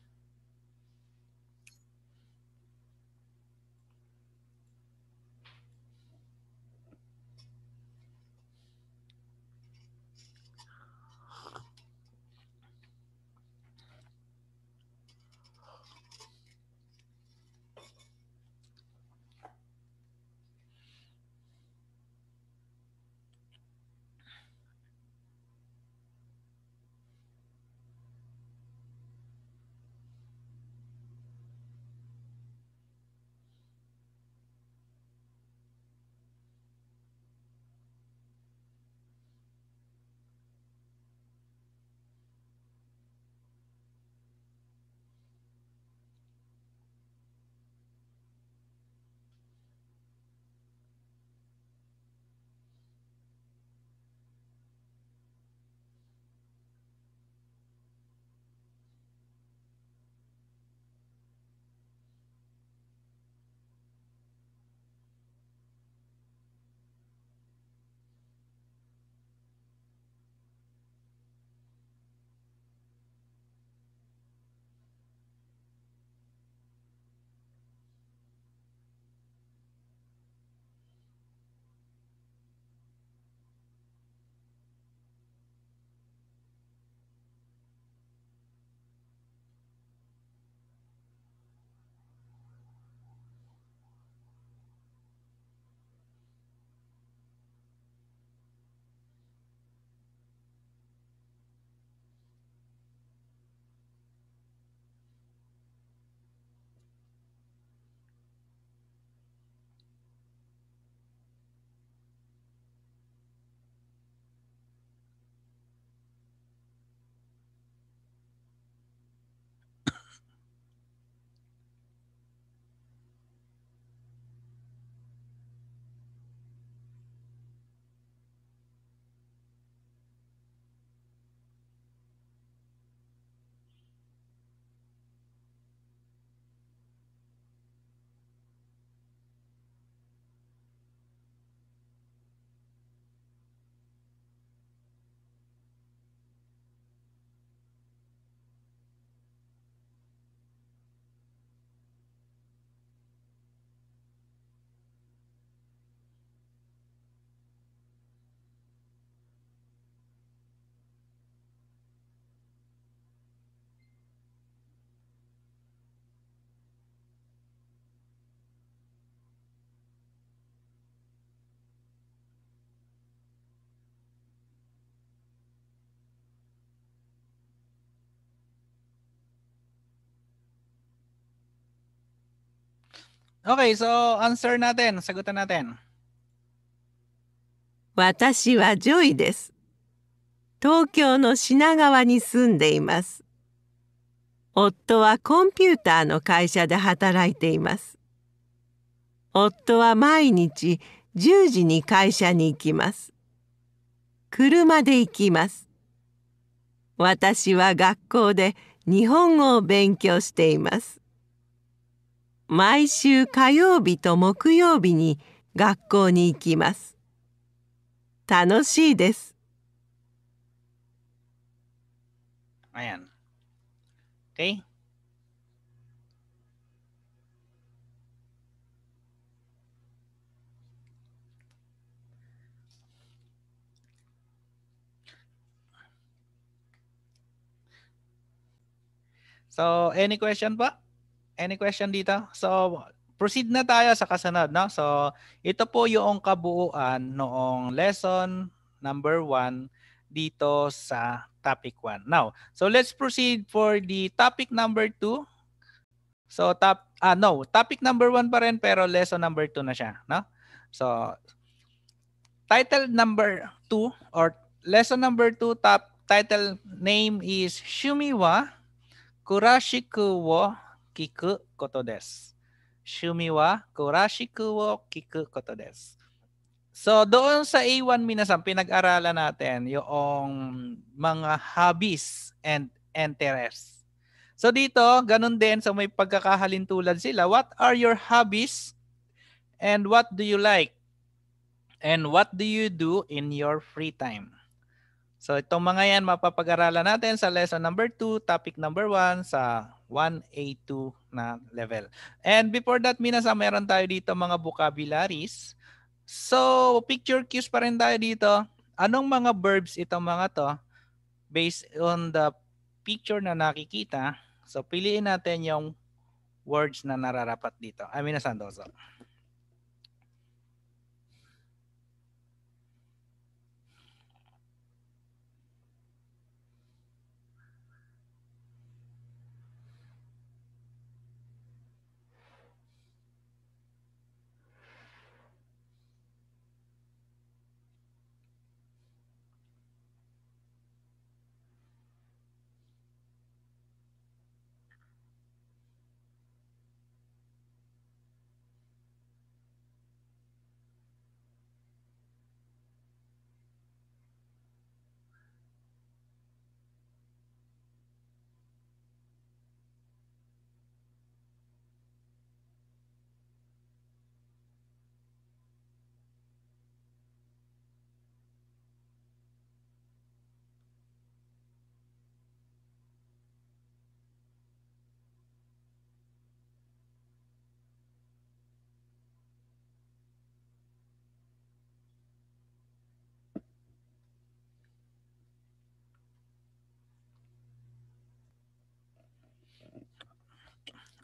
Okay, so answer natin. Sagutan natin. 私はジョイです。東京の品川に住んでいます。夫はコンピューターの会社で働いています。夫は毎日10時に会社に行きます。車で行きます。私は学校で日本語を勉強しています。毎週火曜日と木曜日に学校に行きます楽しいです Ayan. Okay? So, any question pa? Any question dito? So, proceed na tayo sa kasunod. No? So, ito po yung kabuuan noong lesson number 1 dito sa topic 1. Now, so let's proceed for the topic number 2. So, top, ah, no, topic number 1 pa rin pero lesson number 2 na siya. No? So, title number 2 or lesson number 2 top title name is Shumiwa Kurashikuwo kiku kiku koto koto desu. desu. Shumi wa wo So doon sa A1 minasan pinag-aralan natin yung mga hobbies and interests. So dito, ganun din so may pagkakahalintulad sila. What are your hobbies and what do you like? And what do you do in your free time? So itong mga yan mapapag-aralan natin sa lesson number 2, topic number 1 sa 1A2 na level. And before that, Minasa, meron tayo dito mga vocabularies. So, picture cues pa rin tayo dito. Anong mga verbs itong mga to based on the picture na nakikita? So, piliin natin yung words na nararapat dito. Amina Sandozo.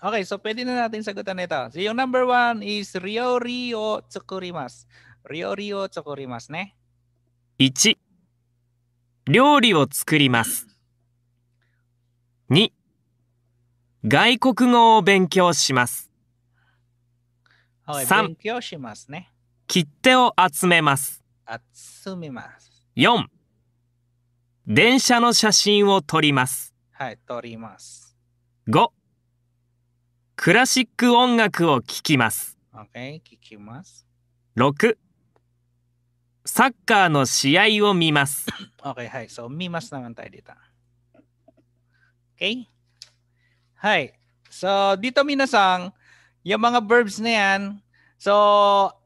Okay, so pwede na natin sagutan ito. So yung number one is Ryori o tsukurimasu. Ryori o tsukurimasu ne? 1. 料理を作ります。2. 外国語を勉強します。はい、勉強しますね。切手を集めます。集めます。4. 電車の写真を撮ります。はい、撮ります。5. クラシック音楽を聴きます。Okay, 聞きます。6サッカーの試合を見ます。okay, はい。So, 見ます naman tayo dito. Okay? Hi. So, dito minasang, yung mga verbs na yan, so,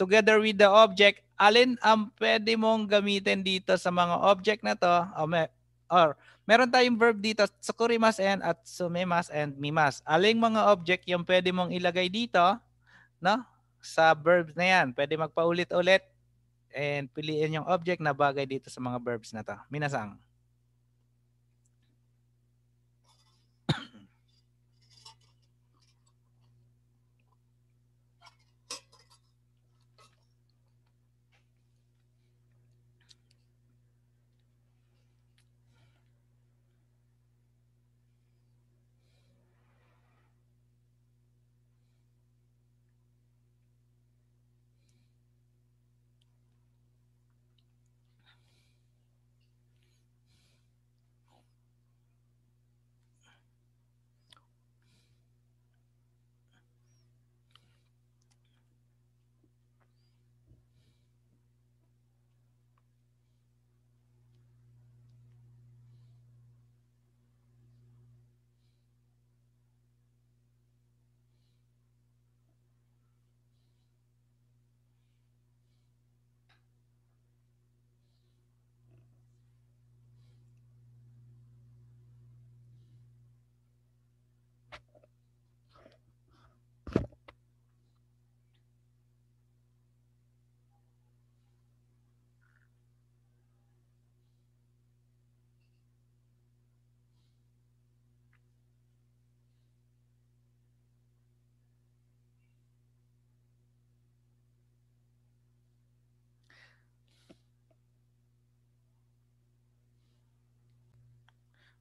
together with the object, alin ang pwede mong gamitin dito sa mga object na to? Or Meron tayong verb dito, tsukurimas and at sumimas and mimas. Aling mga object yung pwede mong ilagay dito, no? Sa verbs na yan. Pwede magpaulit-ulit and piliin yung object na bagay dito sa mga verbs na to. Minasang.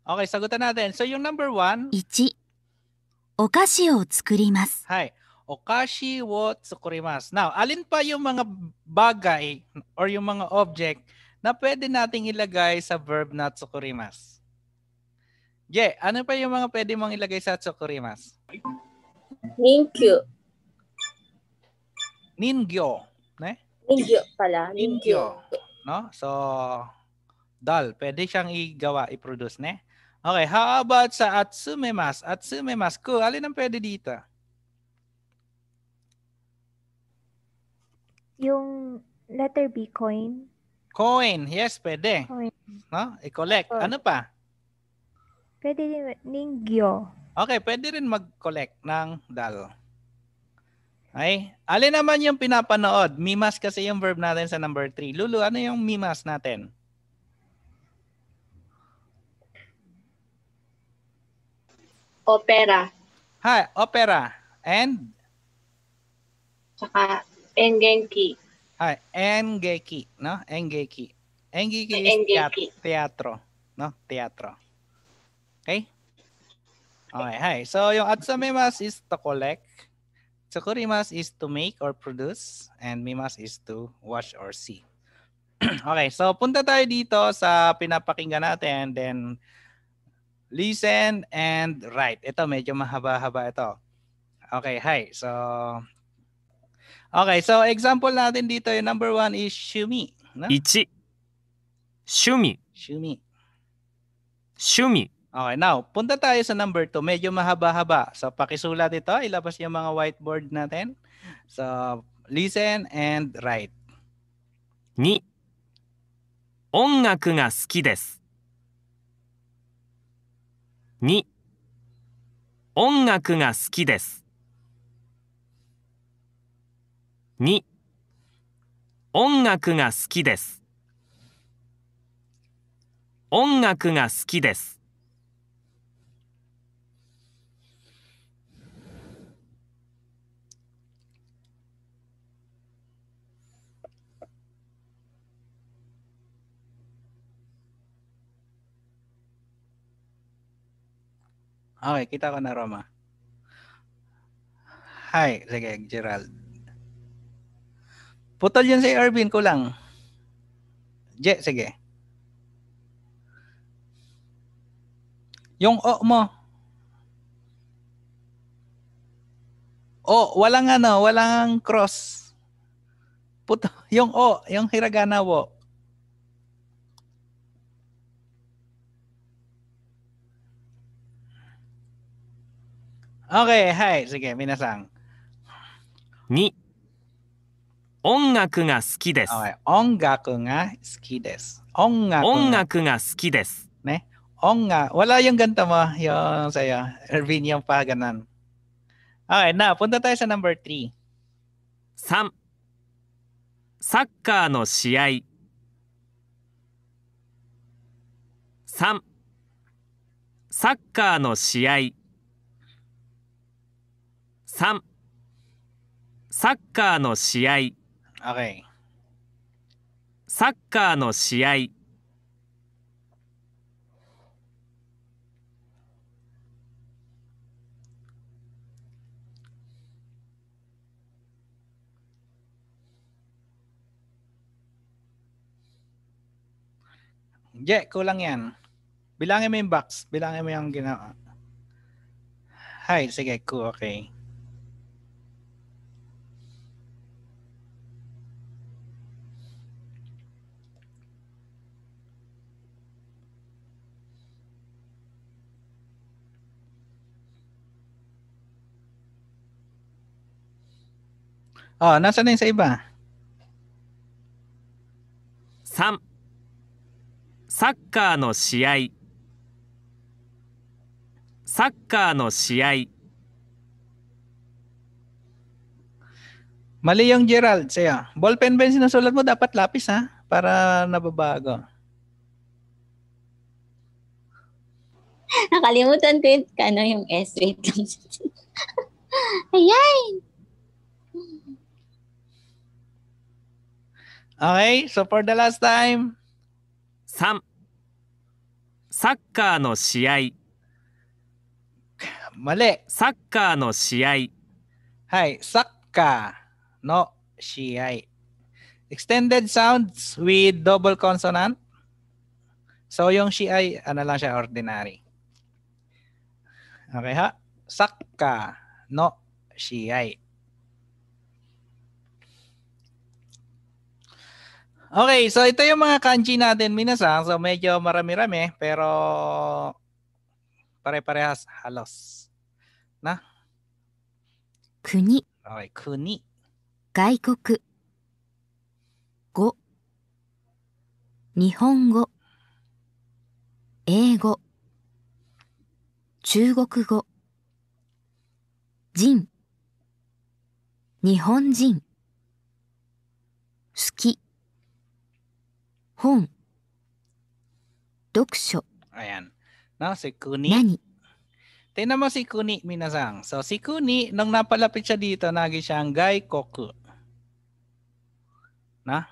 Okay, sagutan natin. So yung number one. 1. お菓子を作ります。Hi. Okashi wo tsukurimasu. Now, alin pa yung mga bagay or yung mga object na pwede nating ilagay sa verb na tsukurimasu? Ye, ano pa yung mga pwede mong ilagay sa tsukurimasu? Ninkyu. Ningyo. Ne? Ninkyu pala. Ninkyu. No? So, dal. Pwede siyang igawa, i-produce, ne? Okay, how about sa atsumemas? Atsumemas ko, alin ang pwede dito? Yung letter B, coin. Coin, yes, pwede. Coin. No? I-collect. Coin. Ano pa? Pwede din ningyo. Okay, pwede rin mag-collect ng dal. Okay? Alin naman yung pinapanood? Mimas kasi yung verb natin sa number 3. Lulu, ano yung mimas natin? opera. Hi, opera. And? Saka Engeki. Hi, Engeki, no? Engeki. Engeki is Engeki. teatro, no? Teatro. Okay? Okay, hi. So, yung atsumemas is to collect. Tsukurimas is to make or produce. And mimas is to wash or see. okay, so punta tayo dito sa pinapakinggan natin. And then, Listen and write. Ito, medyo mahaba-haba ito. Okay, hi. So, okay. So, example natin dito, yung number one is shumi. No? Ichi. Shumi. Shumi. Shumi. Okay, now, punta tayo sa number 2. Medyo mahaba-haba. So, pakisulat ito. Ilabas yung mga whiteboard natin. So, listen and write. 2. desu. 2音楽が好きです2音楽が好きです音楽が好きです Okay, kita ko na Roma. Hi, sige, Gerald. Putol yun si Erwin, lang. Je, sige. Yung O mo. O, walang ano, walang cross. Puto, yung O, yung hiragana wo. OK、はい、次、みなさん。二。音楽が好きです。音楽が好きです。音楽が好きです。ね。音楽。わらよんがんたま。よんせよ。エルビニョンパーガナン。はい、な、ポンタタイシャナンバー3。三。サッカーの試合。三。サッカーの試合。3サッカーの試合 Okay. サッカーの試合 Je, kulang yan. Bilangin mo yung box. Bilangin mo yung ginawa. Hi, sige, cool, okay. Oh, nasa na yun sa iba? Sam. Soccer の試合。サッカーの試合。Mali yung Gerald sa'yo. Ballpen ba yung sinusulat mo? Dapat lapis ha? Para nababago. Nakalimutan ko yung, ano, yung S. Wait Ayay! Okay, so for the last time. 3. サッカーの試合。Mali. サッカーの試合。はい、サッカーの試合。Extended sounds with double consonant. So yung si ay ano lang siya ordinary. Okay ha? Sakka no si ay. Okay, so ito yung mga kanji natin minasang. So medyo marami-rami pero pare-parehas halos. Na? Kuni. Okay, kuni. Gaikoku. Go. Nihongo. Eigo. Chugokugo. Jin. 日本人好き Ayan. no si Kuni nani Tingnan mo si Kuni minasang. So si Kuni nung napalapit siya dito nagi siyang gaikoku. Na?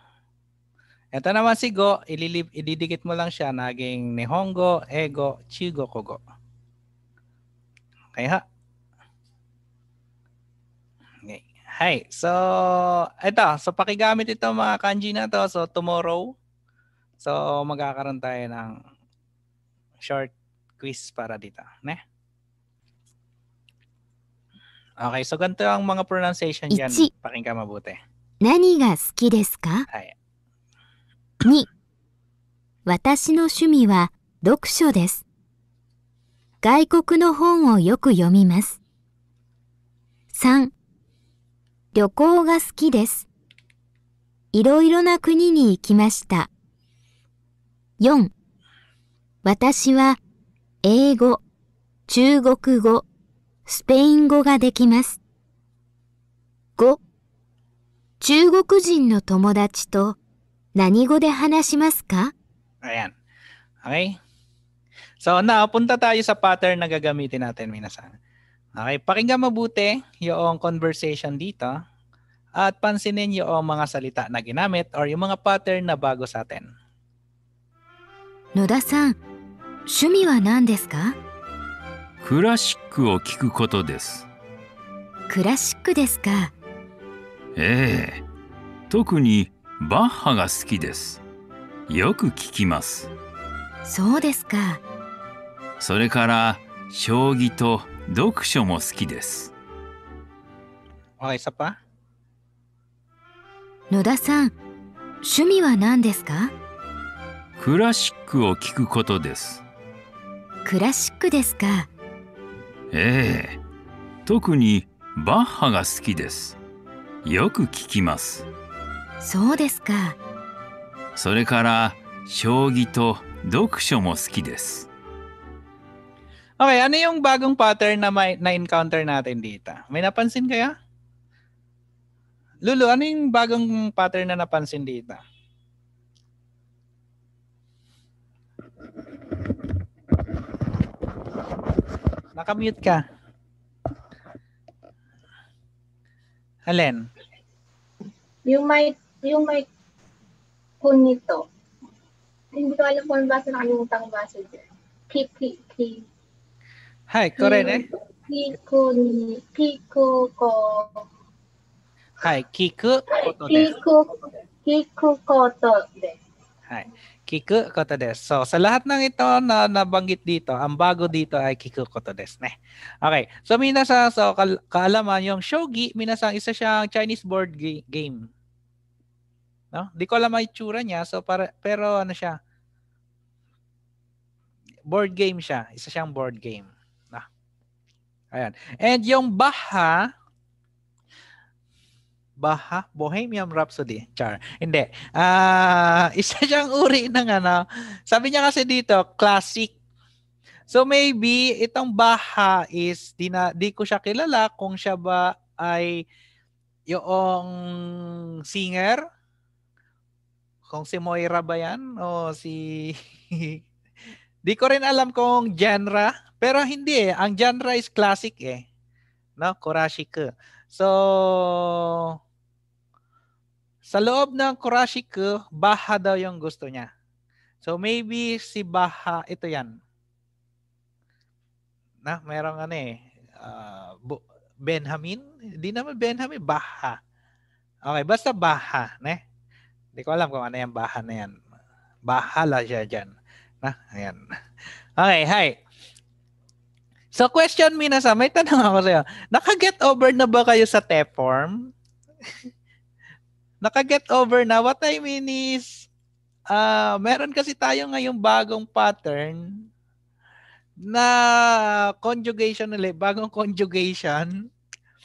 Ito naman si Go, ililip, ididikit mo lang siya naging Nihongo, Ego, Chigo, Kogo. Okay ha? Okay. Hi. So, ito. So, pakigamit ito mga kanji na to. So, tomorrow, So, magkakaroon tayo ng short quiz para dito. Ne? Okay, so ganito ang mga pronunciation dyan. 1. Pakinggan mabuti. 何が好きですかはい。2. 私の趣味は読書です。外国の本をよく読みます。3. 旅行が好きです。いろいろな国に行きました。4私は英語、中国語、スペイン語ができます。5中国人の友達と何語で話しますか Ayan. Okay? So now, punta tayo sa pattern na gagamitin natin, minasan. Okay, pakinggan mabuti yung conversation dito at pansinin yung mga salita na ginamit or yung mga pattern na bago sa atin. 野田さん趣味は何ですかクラシックを聞くことですクラシックですかええ特にバッハが好きですよく聞きますそうですかそれから将棋と読書も好きです野田さん趣味は何ですかクラシックを聞くことですクラシックですかええ特にバッハが好きですよく聞きますそうですかそれから将棋と読書も好きです Okay, ano yung bagong pattern na may, na-encounter natin dito? May napansin kaya? Lulu, ano yung bagong pattern na napansin dito? Nakamute ka. Helen. Yung mic, yung mic ko nito. Hindi ko alam kung basa nakalimutan ko basa dyan. Kiki, kiki. Hi, Koren eh? Kiku ni, ko. Hi, kiku koto desu. Kiku, kiku koto desu. Hi. Kiku Koto So, sa lahat ng ito na nabanggit dito, ang bago dito ay Kiku Koto ne. Okay. So, minasang, ah, so ka- kaalaman yung shogi, minasang ah, isa siyang Chinese board ga- game. No? Di ko alam ang itsura niya, so para, pero ano siya, board game siya. Isa siyang board game. No? Ayan. And yung Baha, Baha, Bohemian Rhapsody. Char. Hindi. Ah, uh, isa siyang uri ng ano. Sabi niya kasi dito, classic. So maybe itong Baha is di, na, di ko siya kilala kung siya ba ay yung singer kung si Moira ba yan o si di ko rin alam kung genre pero hindi eh ang genre is classic eh no Kurashika so sa loob ng ko, Baha daw yung gusto niya. So maybe si Baha, ito yan. Na, merong ano eh, uh, Benjamin? Hindi naman Benjamin, Baha. Okay, basta Baha. Ne? Hindi ko alam kung ano yung Baha na yan. Bahala siya dyan. Na, ayan. Okay, hi. So question, Mina, may tanong ako sa'yo. Naka-get over na ba kayo sa T-form? naka-get over na. What I mean is, uh, meron kasi tayo ngayong bagong pattern na conjugation ulit, bagong conjugation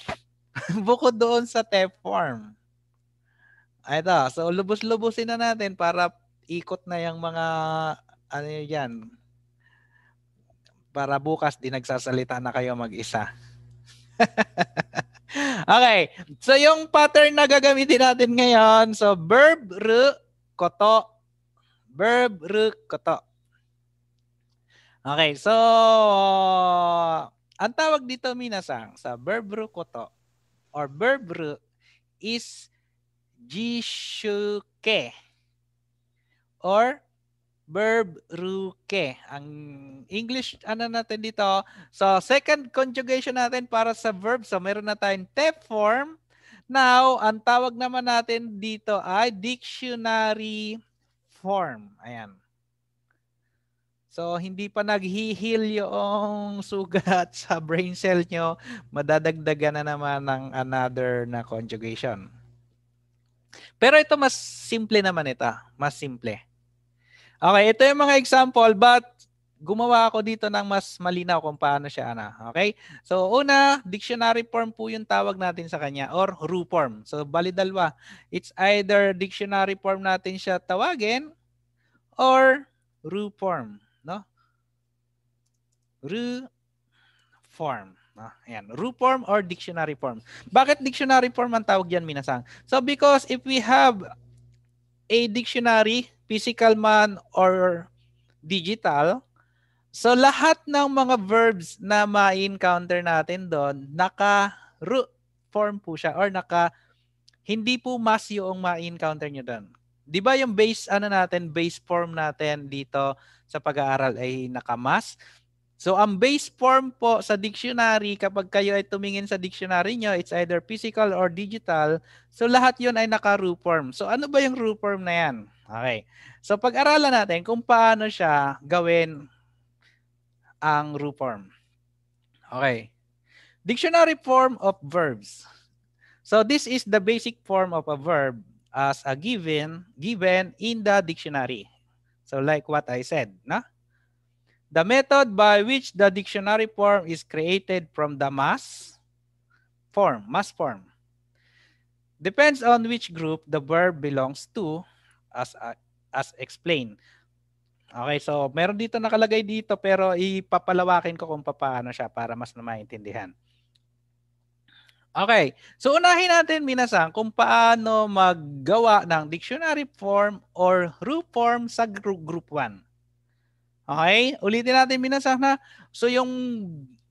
bukod doon sa step form. Ito, so lubos-lubusin na natin para ikot na yung mga ano yan. Para bukas din nagsasalita na kayo mag-isa. okay. So, yung pattern na gagamitin natin ngayon, so, verb, ru, koto. Verb, ru, koto. Okay. So, ang tawag dito, minasang, sa verb, ru, koto, or verb, ru, is jishuke or verb ruke. Ang English, ano natin dito? So, second conjugation natin para sa verb. So, meron na tayong TEP form. Now, ang tawag naman natin dito ay dictionary form. Ayan. So, hindi pa naghihil heal yung sugat sa brain cell nyo. Madadagdagan na naman ng another na conjugation. Pero ito, mas simple naman ito. Ah. Mas simple. Okay, ito yung mga example but gumawa ako dito ng mas malinaw kung paano siya na. Ano. Okay? So una, dictionary form po yung tawag natin sa kanya or RU form. So bali dalawa. It's either dictionary form natin siya tawagin or RU form, no? RU form. Ah, ayan. RU form or dictionary form. Bakit dictionary form ang tawag yan, minasang? So because if we have a dictionary, physical man or digital. So lahat ng mga verbs na ma-encounter natin doon, naka-root form po siya or naka hindi po mas yung ma-encounter nyo doon. 'Di ba yung base ano natin, base form natin dito sa pag-aaral ay naka-mas. So ang base form po sa dictionary, kapag kayo ay tumingin sa dictionary nyo, it's either physical or digital. So lahat yon ay naka-root form. So ano ba yung root form na yan? Okay. So pag-aralan natin kung paano siya gawin ang root form. Okay. Dictionary form of verbs. So this is the basic form of a verb as a given given in the dictionary. So like what I said, na? The method by which the dictionary form is created from the mass form, mass form, depends on which group the verb belongs to as, uh, as explained. Okay, so meron dito nakalagay dito pero ipapalawakin ko kung paano siya para mas na maintindihan. Okay, so unahin natin minasan kung paano maggawa ng dictionary form or root form sa group 1. Okay? Ulitin natin binasa ah, na. So yung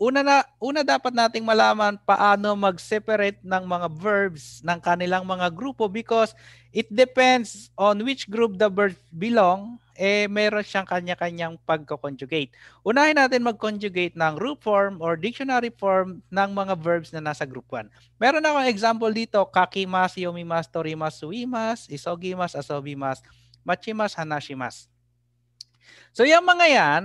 una na una dapat nating malaman paano mag-separate ng mga verbs ng kanilang mga grupo because it depends on which group the verb belong eh meron siyang kanya-kanyang pagko-conjugate. Unahin natin mag-conjugate ng root form or dictionary form ng mga verbs na nasa group 1. Meron akong example dito, kakimas, yomimas, torimas, suimas, isogimas, asobimas, machimas, hanashimas. So yung mga yan,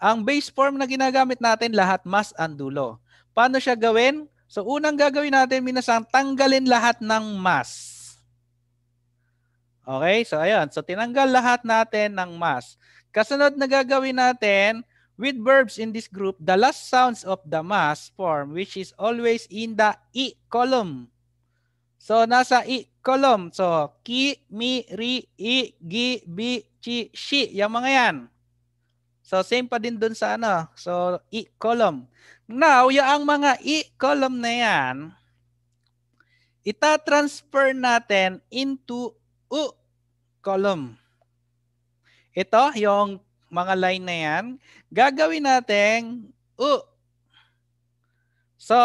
ang base form na ginagamit natin lahat mas andulo. Paano siya gawin? So unang gagawin natin minasang tanggalin lahat ng mas. Okay? So ayun. So tinanggal lahat natin ng mas. Kasunod na gagawin natin, with verbs in this group, the last sounds of the mas form which is always in the i column. So nasa i column. So ki, mi, ri, i, gi, bi, chi, she, yung mga yan. So same pa din dun sa ano. So i column. Now, yung mga i column na yan, ita-transfer natin into u column. Ito, yung mga line na yan, gagawin natin u. So,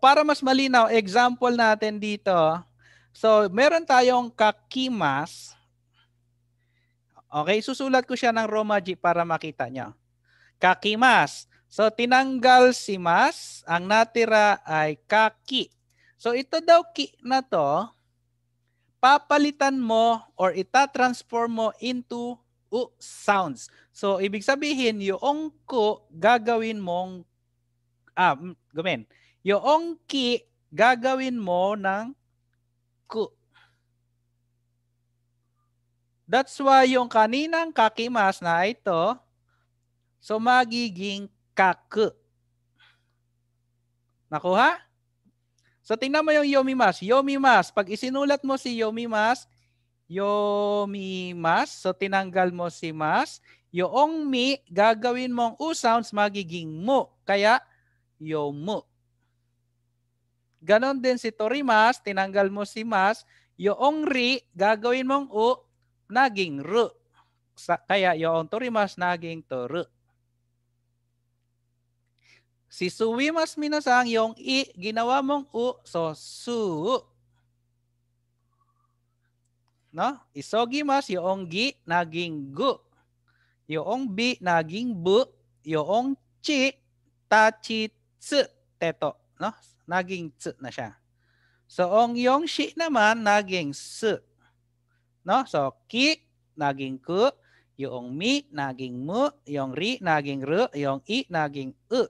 para mas malinaw, example natin dito. So, meron tayong kakimas Okay, susulat ko siya ng Romaji para makita niya. Kaki mas. So tinanggal si mas, ang natira ay kaki. So ito daw ki na to, papalitan mo or itatransform mo into u sounds. So ibig sabihin, yung ko gagawin mong, ah, mm, gumen, yung ki gagawin mo ng ku. That's why yung kaninang kakimas na ito, so magiging kaku. Nakuha? So tingnan mo yung yomimas. Yomimas. Pag isinulat mo si yomimas, yomimas. So tinanggal mo si mas. Yoong mi, gagawin mong u sounds magiging mo. Kaya yomu. Ganon din si torimas, tinanggal mo si mas. Yoong ri, gagawin mong u, naging ru. Sa, kaya yung torimas naging toru. Si suwimas minasang yung i, ginawa mong u, so su. No? Isogimas yung gi, naging gu. Yung bi, naging bu. Yung chi, ta chi tsu, teto. No? Naging tsu na siya. So, ang yung shi naman, naging su. No? So, ki, naging ku. Yung mi, naging mu. Yung ri, naging re Yung i, naging e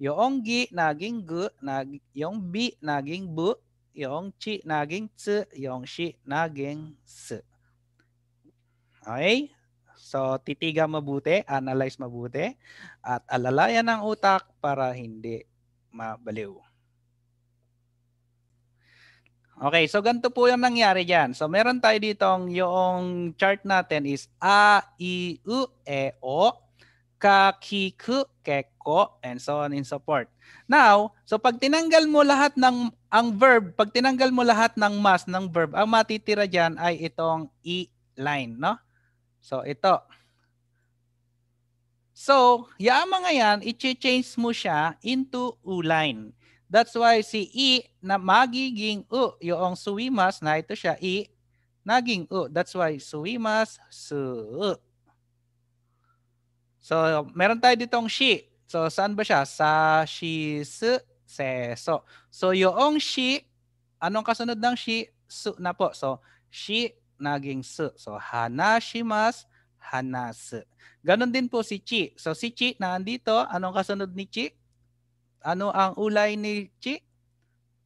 Yung gi, naging gu. Nag, yung bi, naging bu. Yung chi, naging ts Yung shi, naging s Okay? So, titiga mabuti, analyze mabuti, at alalayan ng utak para hindi mabaliw. Okay, so ganito po yung nangyari dyan. So meron tayo dito yung chart natin is A, I, U, E, O, Ka, Ki, Ku, Ke, Ko, and so on and so forth. Now, so pag tinanggal mo lahat ng ang verb, pag tinanggal mo lahat ng mas ng verb, ang matitira dyan ay itong E line, no? So ito. So, yung mga yan, i-change mo siya into U line. That's why si i na magiging u, yung suwimas na ito siya i naging u. That's why suwimas su. So meron tayo ditong she. So saan ba siya? Sa she su se so. So yung shi anong kasunod ng she su na po. So she naging su. So hanashimas hanasu. Ganon din po si chi. So si chi na andito, anong kasunod ni chi? ano ang ulay ni chi?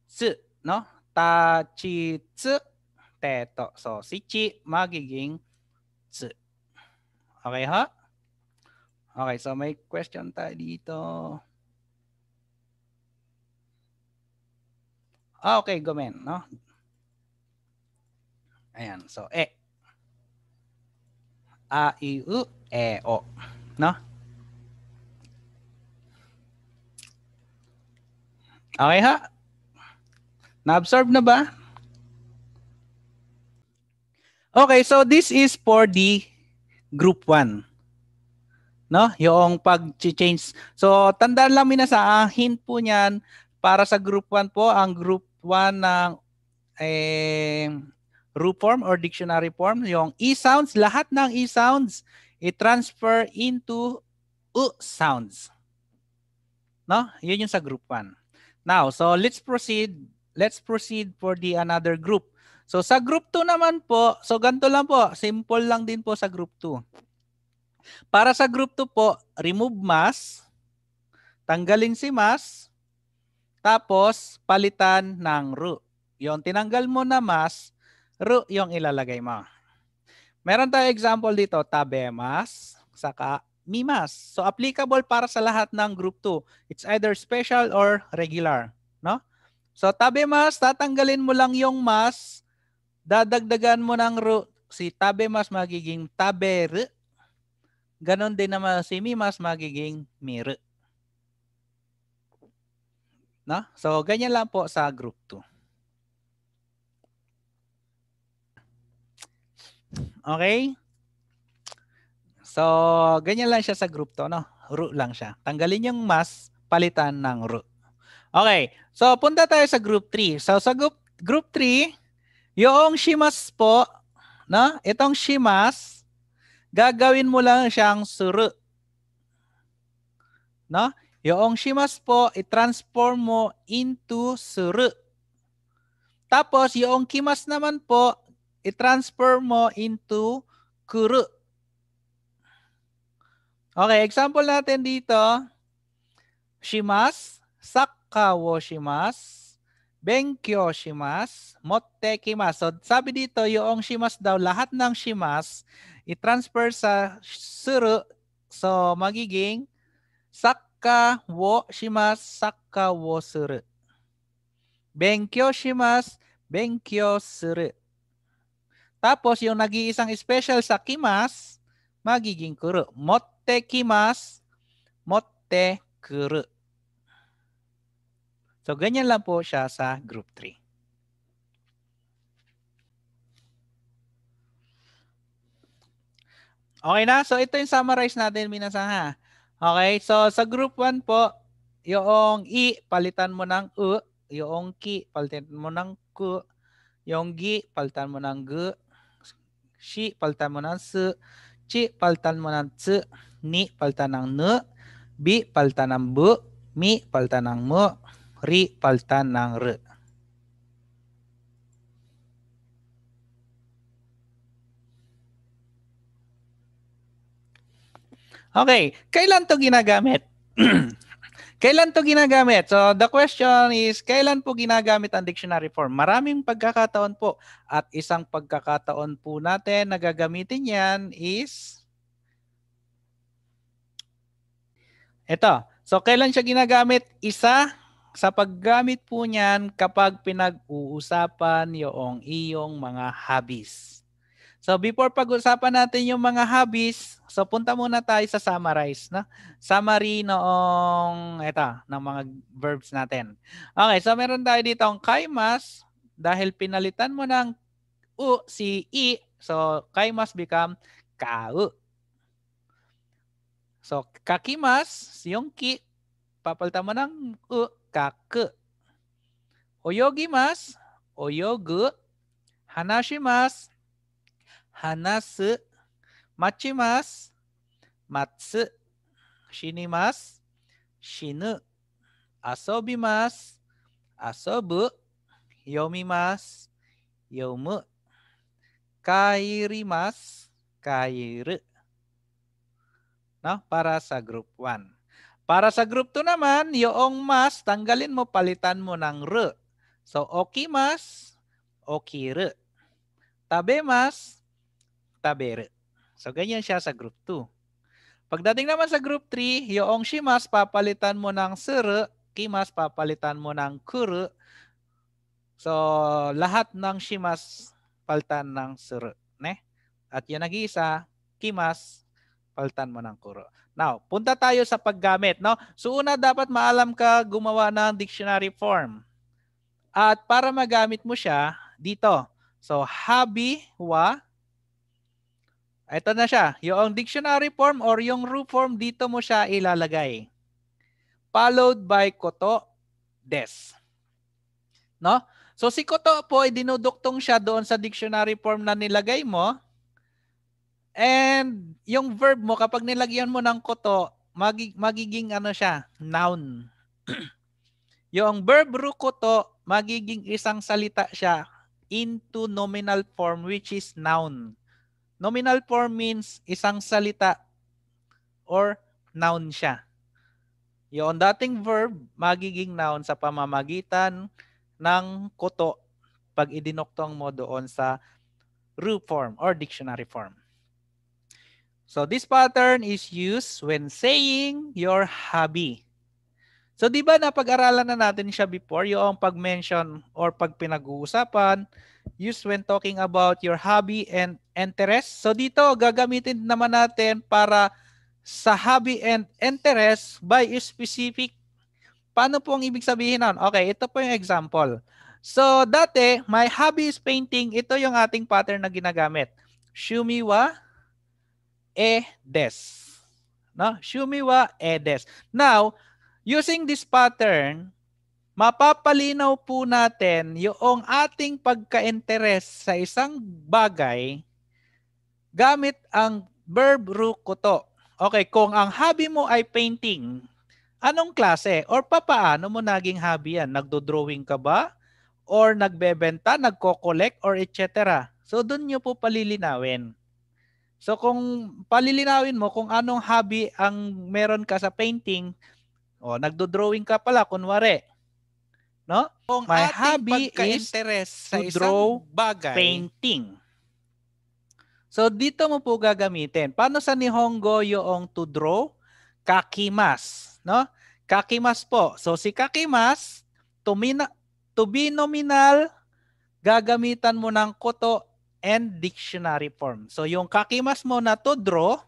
Tsu, no? Ta, chi, tsu, teto. So, si chi magiging tsu. Okay, ha? Okay, so may question tayo dito. Ah, okay, gomen, no? Ayan, so e. A, i, u, e, o. No? Okay ha? Na-absorb na ba? Okay, so this is for the group 1. No? Yung pag-change. So, tandaan lang mina sa ang hint po niyan para sa group 1 po, ang group 1 ng eh, root form or dictionary form, yung E sounds, lahat ng E sounds, i-transfer into U sounds. No? Yun yung sa group 1. Now, so let's proceed. Let's proceed for the another group. So sa group 2 naman po, so ganito lang po, simple lang din po sa group 2. Para sa group 2 po, remove mass, tanggalin si mass, tapos palitan ng ru. Yung tinanggal mo na mass, ru yung ilalagay mo. Meron tayong example dito, tabemas, saka MIMAS. So applicable para sa lahat ng group 2. It's either special or regular, no? So tabi mas, tatanggalin mo lang yung mas, dadagdagan mo ng ru- si tabi mas magiging taber. Ganon din naman si mimas magiging mir. No? So ganyan lang po sa group 2. Okay? So, ganyan lang siya sa group to, no? Root lang siya. Tanggalin yung mas, palitan ng root. Okay, so punta tayo sa group 3. So, sa group, group 3, yung shimas po, no? Itong shimas, gagawin mo lang siyang suru. No? Yung shimas po, i-transform mo into suru. Tapos, yung kimas naman po, i-transform mo into kuru. Okay, example natin dito. Shimas, sakkawo shimas, benkyo shimas, motte kimas. So sabi dito, yung shimas daw, lahat ng shimas, i-transfer sa suru. So magiging sakkawo shimas, sakkawo suru. Benkyo shimas, benkyo suru. Tapos yung nag-iisang special sa kimas, magiging kuru, Motte ってきます。持ってくる。So, ganyan lang po siya sa group 3. Okay na? So, ito yung summarize natin, minasan ha. Okay? So, sa group 1 po, yung i, palitan mo ng u. Yung ki, palitan mo ng ku. Yung gi, palitan mo ng gu. Shi, palitan mo ng su. Chi, palitan mo ng tsu. Ni palitan ng ne. Bi palitan ng bu. Mi palitan ng mu. Ri palitan ng re. Okay, kailan to ginagamit? kailan to ginagamit? So the question is, kailan po ginagamit ang dictionary form? Maraming pagkakataon po. At isang pagkakataon po natin na gagamitin yan is Ito. So, kailan siya ginagamit? Isa sa paggamit po niyan kapag pinag-uusapan yung iyong mga hobbies. So, before pag-usapan natin yung mga hobbies, so punta muna tayo sa summarize. Na? Summary noong, eto, ng mga verbs natin. Okay, so meron tayo dito ang kaimas dahil pinalitan mo ng u si i, so kaimas become kau. So, kakimas, yonki, papaltama ng u, kaku. Oyogimas, oyogu. Hanashimas, hanasu. Machimas, matsu. Shinimas, shinu. Asobimas, asobu. Yomimas, yomu. Kairimas, kairu. no? Para sa group 1. Para sa group 2 naman, yung mas, tanggalin mo, palitan mo ng r. So, oki oki mas, okimas, okir. Tabemas, taber. So, ganyan siya sa group 2. Pagdating naman sa group 3, yung shimas, papalitan mo ng sir, kimas, papalitan mo ng kur. So, lahat ng shimas, palitan ng sir. Ne? At yung nag-iisa, kimas, Paltan mo ng kuro. Now, punta tayo sa paggamit. No? So una, dapat maalam ka gumawa ng dictionary form. At para magamit mo siya, dito. So, habi, wa. Ito na siya. Yung dictionary form or yung root form, dito mo siya ilalagay. Followed by koto, des. No? So, si koto po, ay dinuduktong siya doon sa dictionary form na nilagay mo. And yung verb mo, kapag nilagyan mo ng koto, magig- magiging ano siya, noun. yung verb rukoto, magiging isang salita siya into nominal form which is noun. Nominal form means isang salita or noun siya. Yung dating verb, magiging noun sa pamamagitan ng koto pag idinoktong mo doon sa root form or dictionary form. So this pattern is used when saying your hobby. So 'di ba napag-aralan na natin siya before yung pag-mention or pag pinag-uusapan used when talking about your hobby and interest. So dito gagamitin naman natin para sa hobby and interest by specific. Paano po ang ibig sabihin nun? Okay, ito po yung example. So dati, my hobby is painting. Ito yung ating pattern na ginagamit. Shumiwa e des. No? Shumi wa e des. Now, using this pattern, mapapalinaw po natin yung ating pagka-interes sa isang bagay gamit ang verb rukuto. Okay, kung ang hobby mo ay painting, anong klase or papaano mo naging hobby yan? Nagdo-drawing ka ba? Or nagbebenta, nagko-collect, or etc. So doon nyo po palilinawin. So kung palilinawin mo kung anong hobby ang meron ka sa painting, o nagdo-drawing ka pala kunwari. No? Kung My hobby is sa to draw bagay. painting. So dito mo po gagamitin. Paano sa Nihongo yung to draw? Kakimas, no? Kakimas po. So si kakimas to, mina, to be nominal gagamitan mo ng koto and dictionary form. So yung kakimas mo na to draw,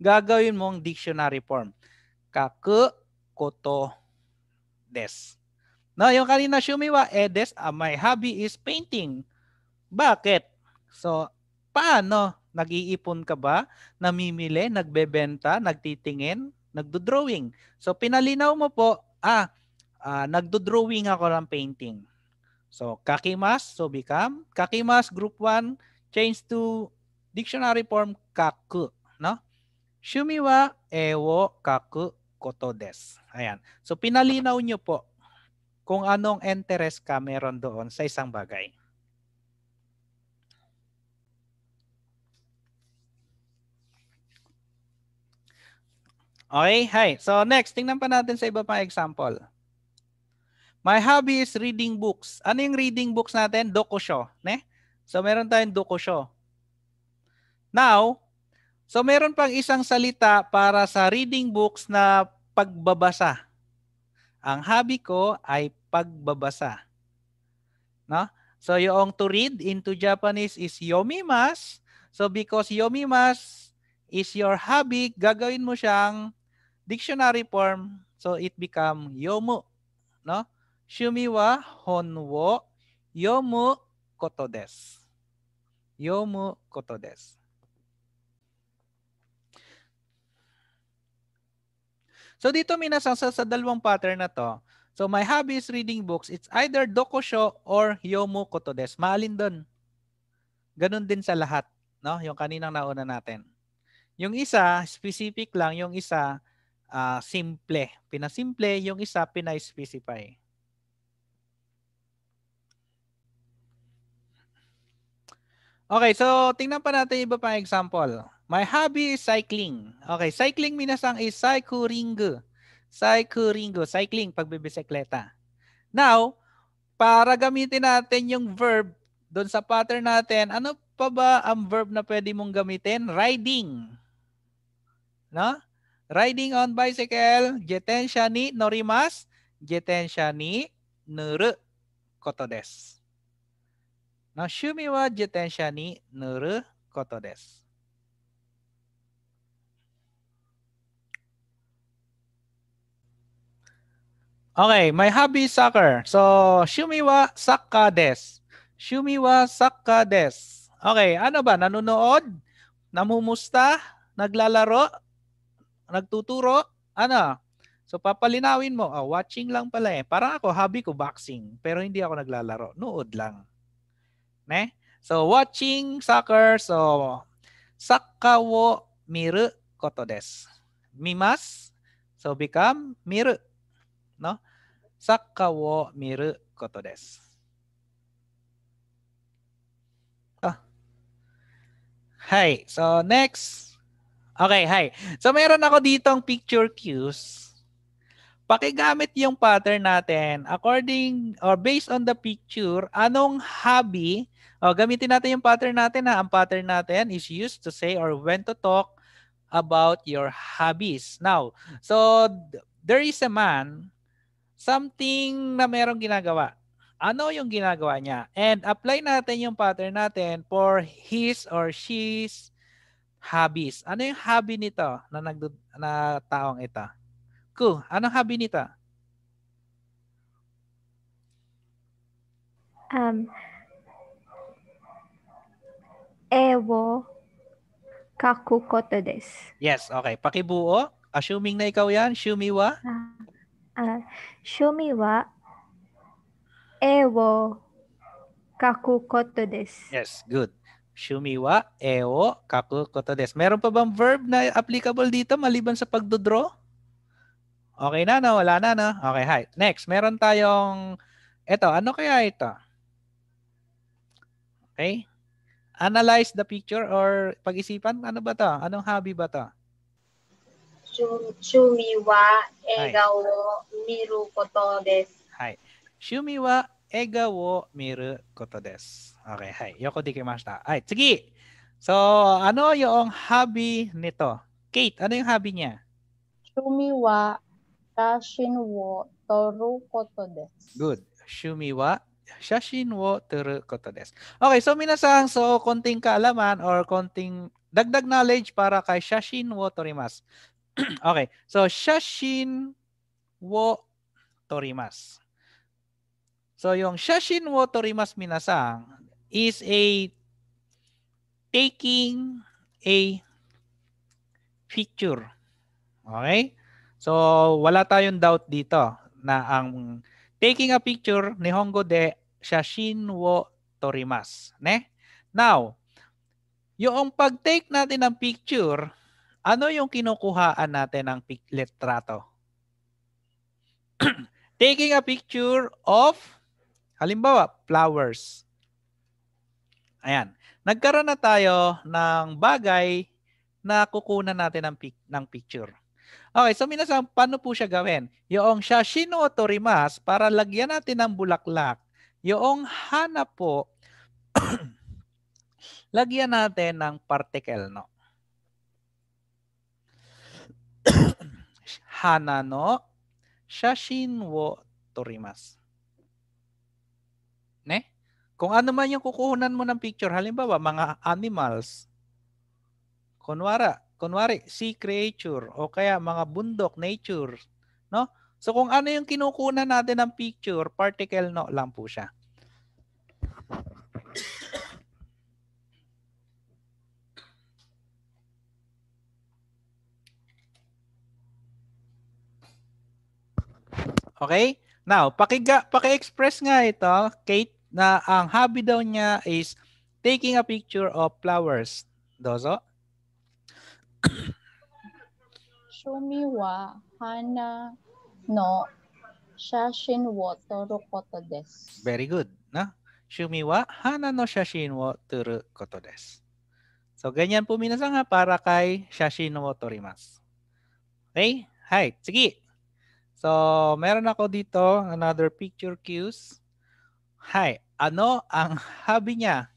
gagawin mong dictionary form. Kaku koto des. No, yung kanina shumiwa, eh des, uh, ah, my hobby is painting. Bakit? So, paano? Nag-iipon ka ba? Namimili? Nagbebenta? Nagtitingin? Nagdo-drawing? So, pinalinaw mo po, ah, uh, nagdo-drawing ako ng painting. So kakimas, so become. Kakimas, group 1, change to dictionary form kaku. No? Shumi wa ewo kaku koto des. Ayan. So pinalinaw nyo po kung anong interest ka meron doon sa isang bagay. Okay, hi. So next, tingnan pa natin sa iba pang example. My hobby is reading books. Ano yung reading books natin? Dokusho. Ne? So, meron tayong dokusho. Now, so meron pang isang salita para sa reading books na pagbabasa. Ang hobby ko ay pagbabasa. No? So, yung to read into Japanese is yomimas. So, because yomimas is your hobby, gagawin mo siyang dictionary form. So, it become yomu. No? 趣味は本を読むことです。読むことです。So dito minasang sa, sa dalawang pattern na to. So my hobby is reading books. It's either dokusho or yomu koto des. Maalin doon. Ganun din sa lahat. No? Yung kaninang nauna natin. Yung isa, specific lang. Yung isa, uh, simple. Pinasimple. Yung isa, pina-specify. Okay, so tingnan pa natin iba pang example. My hobby is cycling. Okay, cycling minasang is cycling. Cycling, cycling, pagbibisikleta. Now, para gamitin natin yung verb doon sa pattern natin, ano pa ba ang verb na pwede mong gamitin? Riding. No? Riding on bicycle, jetensha ni norimas, jetensha ni nuru koto desu. No shumi wa koto desu. Okay, my hobby is soccer. So, shumi Shumi wa wa sakka sakka desu. desu. Okay, ano ba? Nanonood? Namumusta? Naglalaro? Nagtuturo? Ano? So, papalinawin mo. Oh, watching lang pala eh. Parang ako, hobby ko boxing. Pero hindi ako naglalaro. Nood lang. ね。So, watching soccer. So, サッカーを見ることです。見ます。So, become 見る。のサッカーを見ることです。あはい。So, ah. next. Okay, hi. So, meron ako ditong picture cues pakigamit yung pattern natin according or based on the picture, anong hobby, o gamitin natin yung pattern natin ha. Ang pattern natin is used to say or when to talk about your hobbies. Now, so there is a man, something na merong ginagawa. Ano yung ginagawa niya? And apply natin yung pattern natin for his or she's hobbies. Ano yung hobby nito na, nag- na taong ito? ko. Anong hobby nita? Um, ewo kakukoto des. Yes, okay. Pakibuo. Assuming na ikaw yan, shumi wa? Uh, ah, uh, ah, shumi wa ewo kakukoto des. Yes, good. Shumi wa ewo kakukoto des. Meron pa bang verb na applicable dito maliban sa pagdodraw? Okay na, no? Wala na, no? Okay, hi. Next, meron tayong... Ito, ano kaya ito? Okay? Analyze the picture or pag-isipan, ano ba to? Anong hobby ba to? Shumiwa ega wo miru koto desu. Hi. Shumiwa ega wo miru koto desu. Okay, hi. Yoko dikimashita. Ay, sige. So, ano yung hobby nito? Kate, ano yung hobby niya? Shumiwa Shashin wo toru koto desu. Good. Shumi wa Shashin wo toru koto desu. Okay, so minasang so konting kaalaman or konting dagdag knowledge para kay Shashin wo torimas. okay, so Shashin wo torimas. So yung Shashin wo torimas minasang is a taking a picture. Okay? So, wala tayong doubt dito na ang taking a picture ni Hongo de Shashin wo torimas. Ne? Now, yung pag-take natin ng picture, ano yung kinukuhaan natin ng letrato? Taking a picture of, halimbawa, flowers. Ayan. Nagkaroon na tayo ng bagay na kukunan natin ng, pic- ng picture. Okay, so minasang, paano po siya gawin? Yung shashino o torimas, para lagyan natin ng bulaklak, yung hana po, lagyan natin ng particle, no? hana no, shashin wo torimas. Ne? Kung ano man yung kukuhunan mo ng picture, halimbawa mga animals, kunwara, Kunwari, sea creature o kaya mga bundok, nature, no? So kung ano yung kinukunan natin ng picture, particle no lang po siya. Okay? Now, pakiga, paki-express nga ito, Kate, na ang hobby daw niya is taking a picture of flowers. Dozo? 趣 wa hana no shashin wo toru koto desu. Very good. No? Shumi wa hana no shashin wo toru koto desu. So, ganyan po minasang ha para kay shashin wo torimasu. Okay? Hi. Sige. So, meron ako dito another picture cues. Hi. Ano ang hobby niya?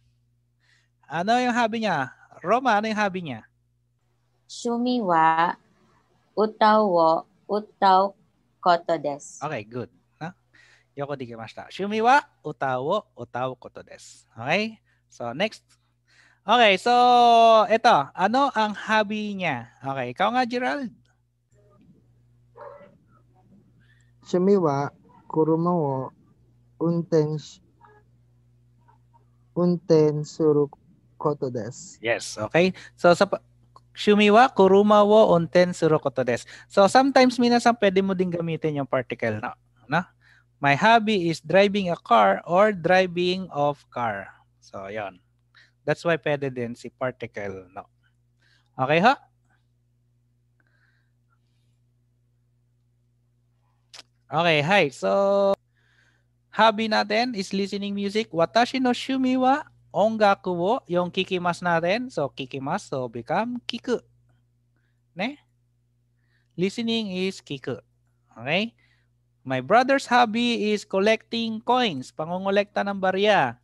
Ano yung hobby niya? Roma, ano yung hobby niya? Sumiwa utawo koto Okay, good. Shumi wa utawo koto Okay? So, next. Okay, so, ito. Ano ang hobby niya? Okay, ikaw nga, Gerald. Shumi wa kuruma wo unten unten suru koto desu. Yes, okay. So, sa, Shumi wa kuruma wo onten suru des. So sometimes minasang pwede mo din gamitin yung particle na. No? My hobby is driving a car or driving of car. So yon. That's why pwede din si particle no. Okay ha? Okay, hi. So hobby natin is listening music. Watashi no shumi wa ongaku wo, yung na natin. So, kikimasu, So, become kiku. Ne? Listening is kiku. Okay? My brother's hobby is collecting coins. Pangongolekta ng barya.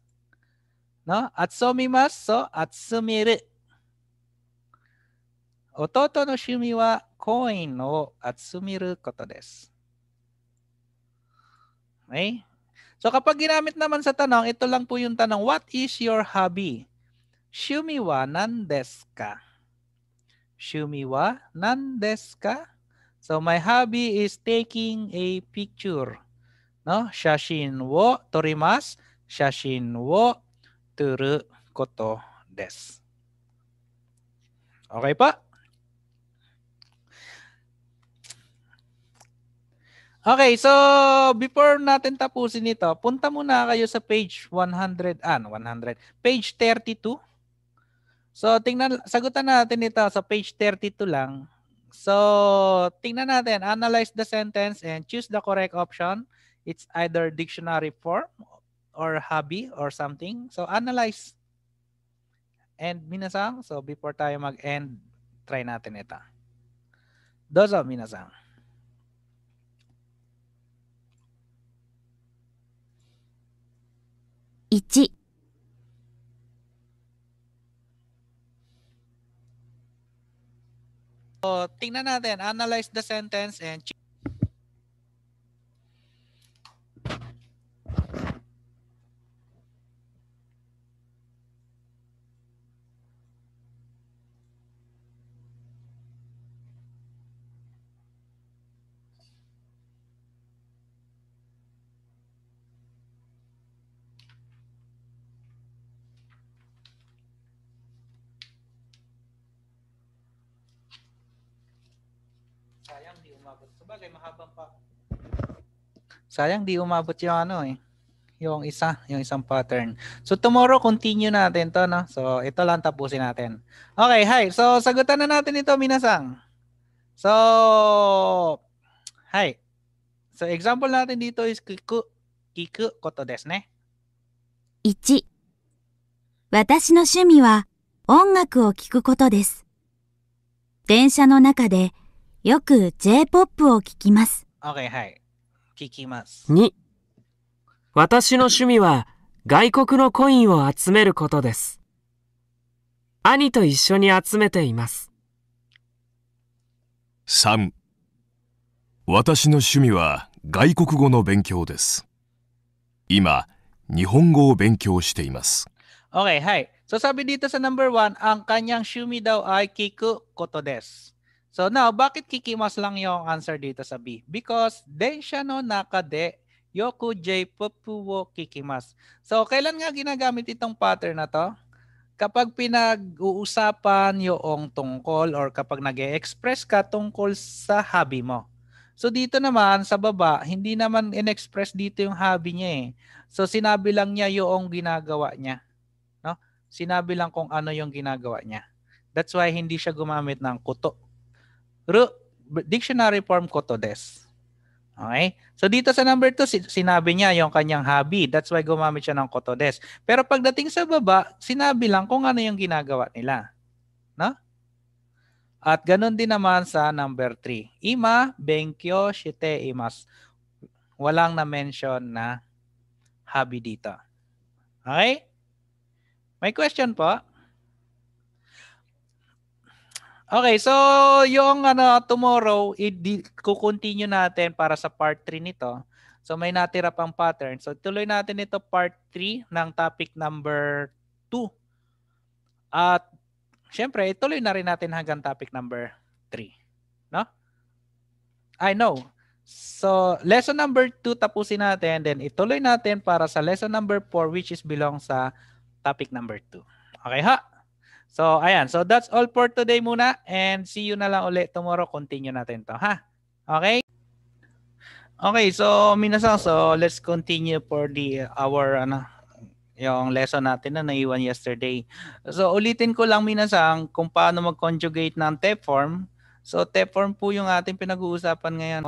No? At sumimas. So, at Ototo no shumi wa coin wo atsumiru koto desu. Okay? So kapag ginamit naman sa tanong, ito lang po yung tanong, what is your hobby? Shumi wa nandes ka? Shumi wa nandes ka? So my hobby is taking a picture. No? Shashin wo torimasu. Shashin wo turu koto des. Okay pa? Okay, so before natin tapusin ito, punta muna kayo sa page 100, ah, 100, page 32. So tingnan, sagutan natin ito sa page 32 lang. So tingnan natin, analyze the sentence and choose the correct option. It's either dictionary form or hobby or something. So analyze. And minasang, so before tayo mag-end, try natin ito. Dozo, minasang. 1 tingnan natin, analyze the sentence and bagay, mahabang pa. Sayang di umabot yung ano eh yung isa, yung isang pattern. So tomorrow continue natin 'to, no. So ito lang tapusin natin. Okay, hi. So sagutan na natin ito, minasang. So hi. So example natin dito is kiku kiku koto desu ne. 1. 私の趣味は音楽を聴くことです。電車の中でよく J-POP を聞きます。OK、はい。聞きます。2、私の趣味は外国のコインを集めることです。兄と一緒に集めています。3、私の趣味は外国語の勉強です。今、日本語を勉強しています。Okay, So sabi dito sa number one, ang kanyang shumi daw ay kiku koto des. So now, bakit kikimas lang yung answer dito sa B? Because densha no nakade yoku j popuwo kikimas. So kailan nga ginagamit itong pattern na to? Kapag pinag-uusapan yung tungkol or kapag nag express ka tungkol sa hobby mo. So dito naman sa baba, hindi naman in-express dito yung hobby niya eh. So sinabi lang niya yung ginagawa niya. No? Sinabi lang kung ano yung ginagawa niya. That's why hindi siya gumamit ng kuto Ru- dictionary form ko to des. Okay? So dito sa number 2, sinabi niya yung kanyang hobby. That's why gumamit siya ng kotodes. Pero pagdating sa baba, sinabi lang kung ano yung ginagawa nila. No? At ganun din naman sa number 3. Ima, benkyo, shite, imas. Walang na-mention na hobby dito. Okay? May question po? Okay, so yung ano tomorrow, i-continue natin para sa part 3 nito. So may natira pang pattern. So tuloy natin ito part 3 ng topic number 2. At syempre, tuloy na rin natin hanggang topic number 3. No? I know. So lesson number 2 tapusin natin. Then ituloy natin para sa lesson number 4 which is belong sa topic number 2. Okay ha? So, ayan. So, that's all for today muna. And see you na lang ulit tomorrow. Continue natin to, ha? Okay? Okay, so minasang, so let's continue for the uh, our ano, yung lesson natin na naiwan yesterday. So ulitin ko lang minasang kung paano mag-conjugate ng TEP form. So TEP form po yung ating pinag-uusapan ngayon.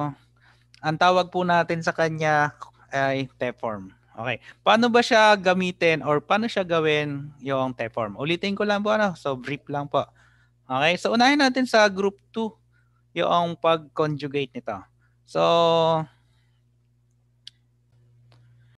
Ang tawag po natin sa kanya ay TEP form. Okay. Paano ba siya gamitin or paano siya gawin yung T-form? Ulitin ko lang po ano. So brief lang po. Okay. So unahin natin sa group 2 yung pag-conjugate nito. So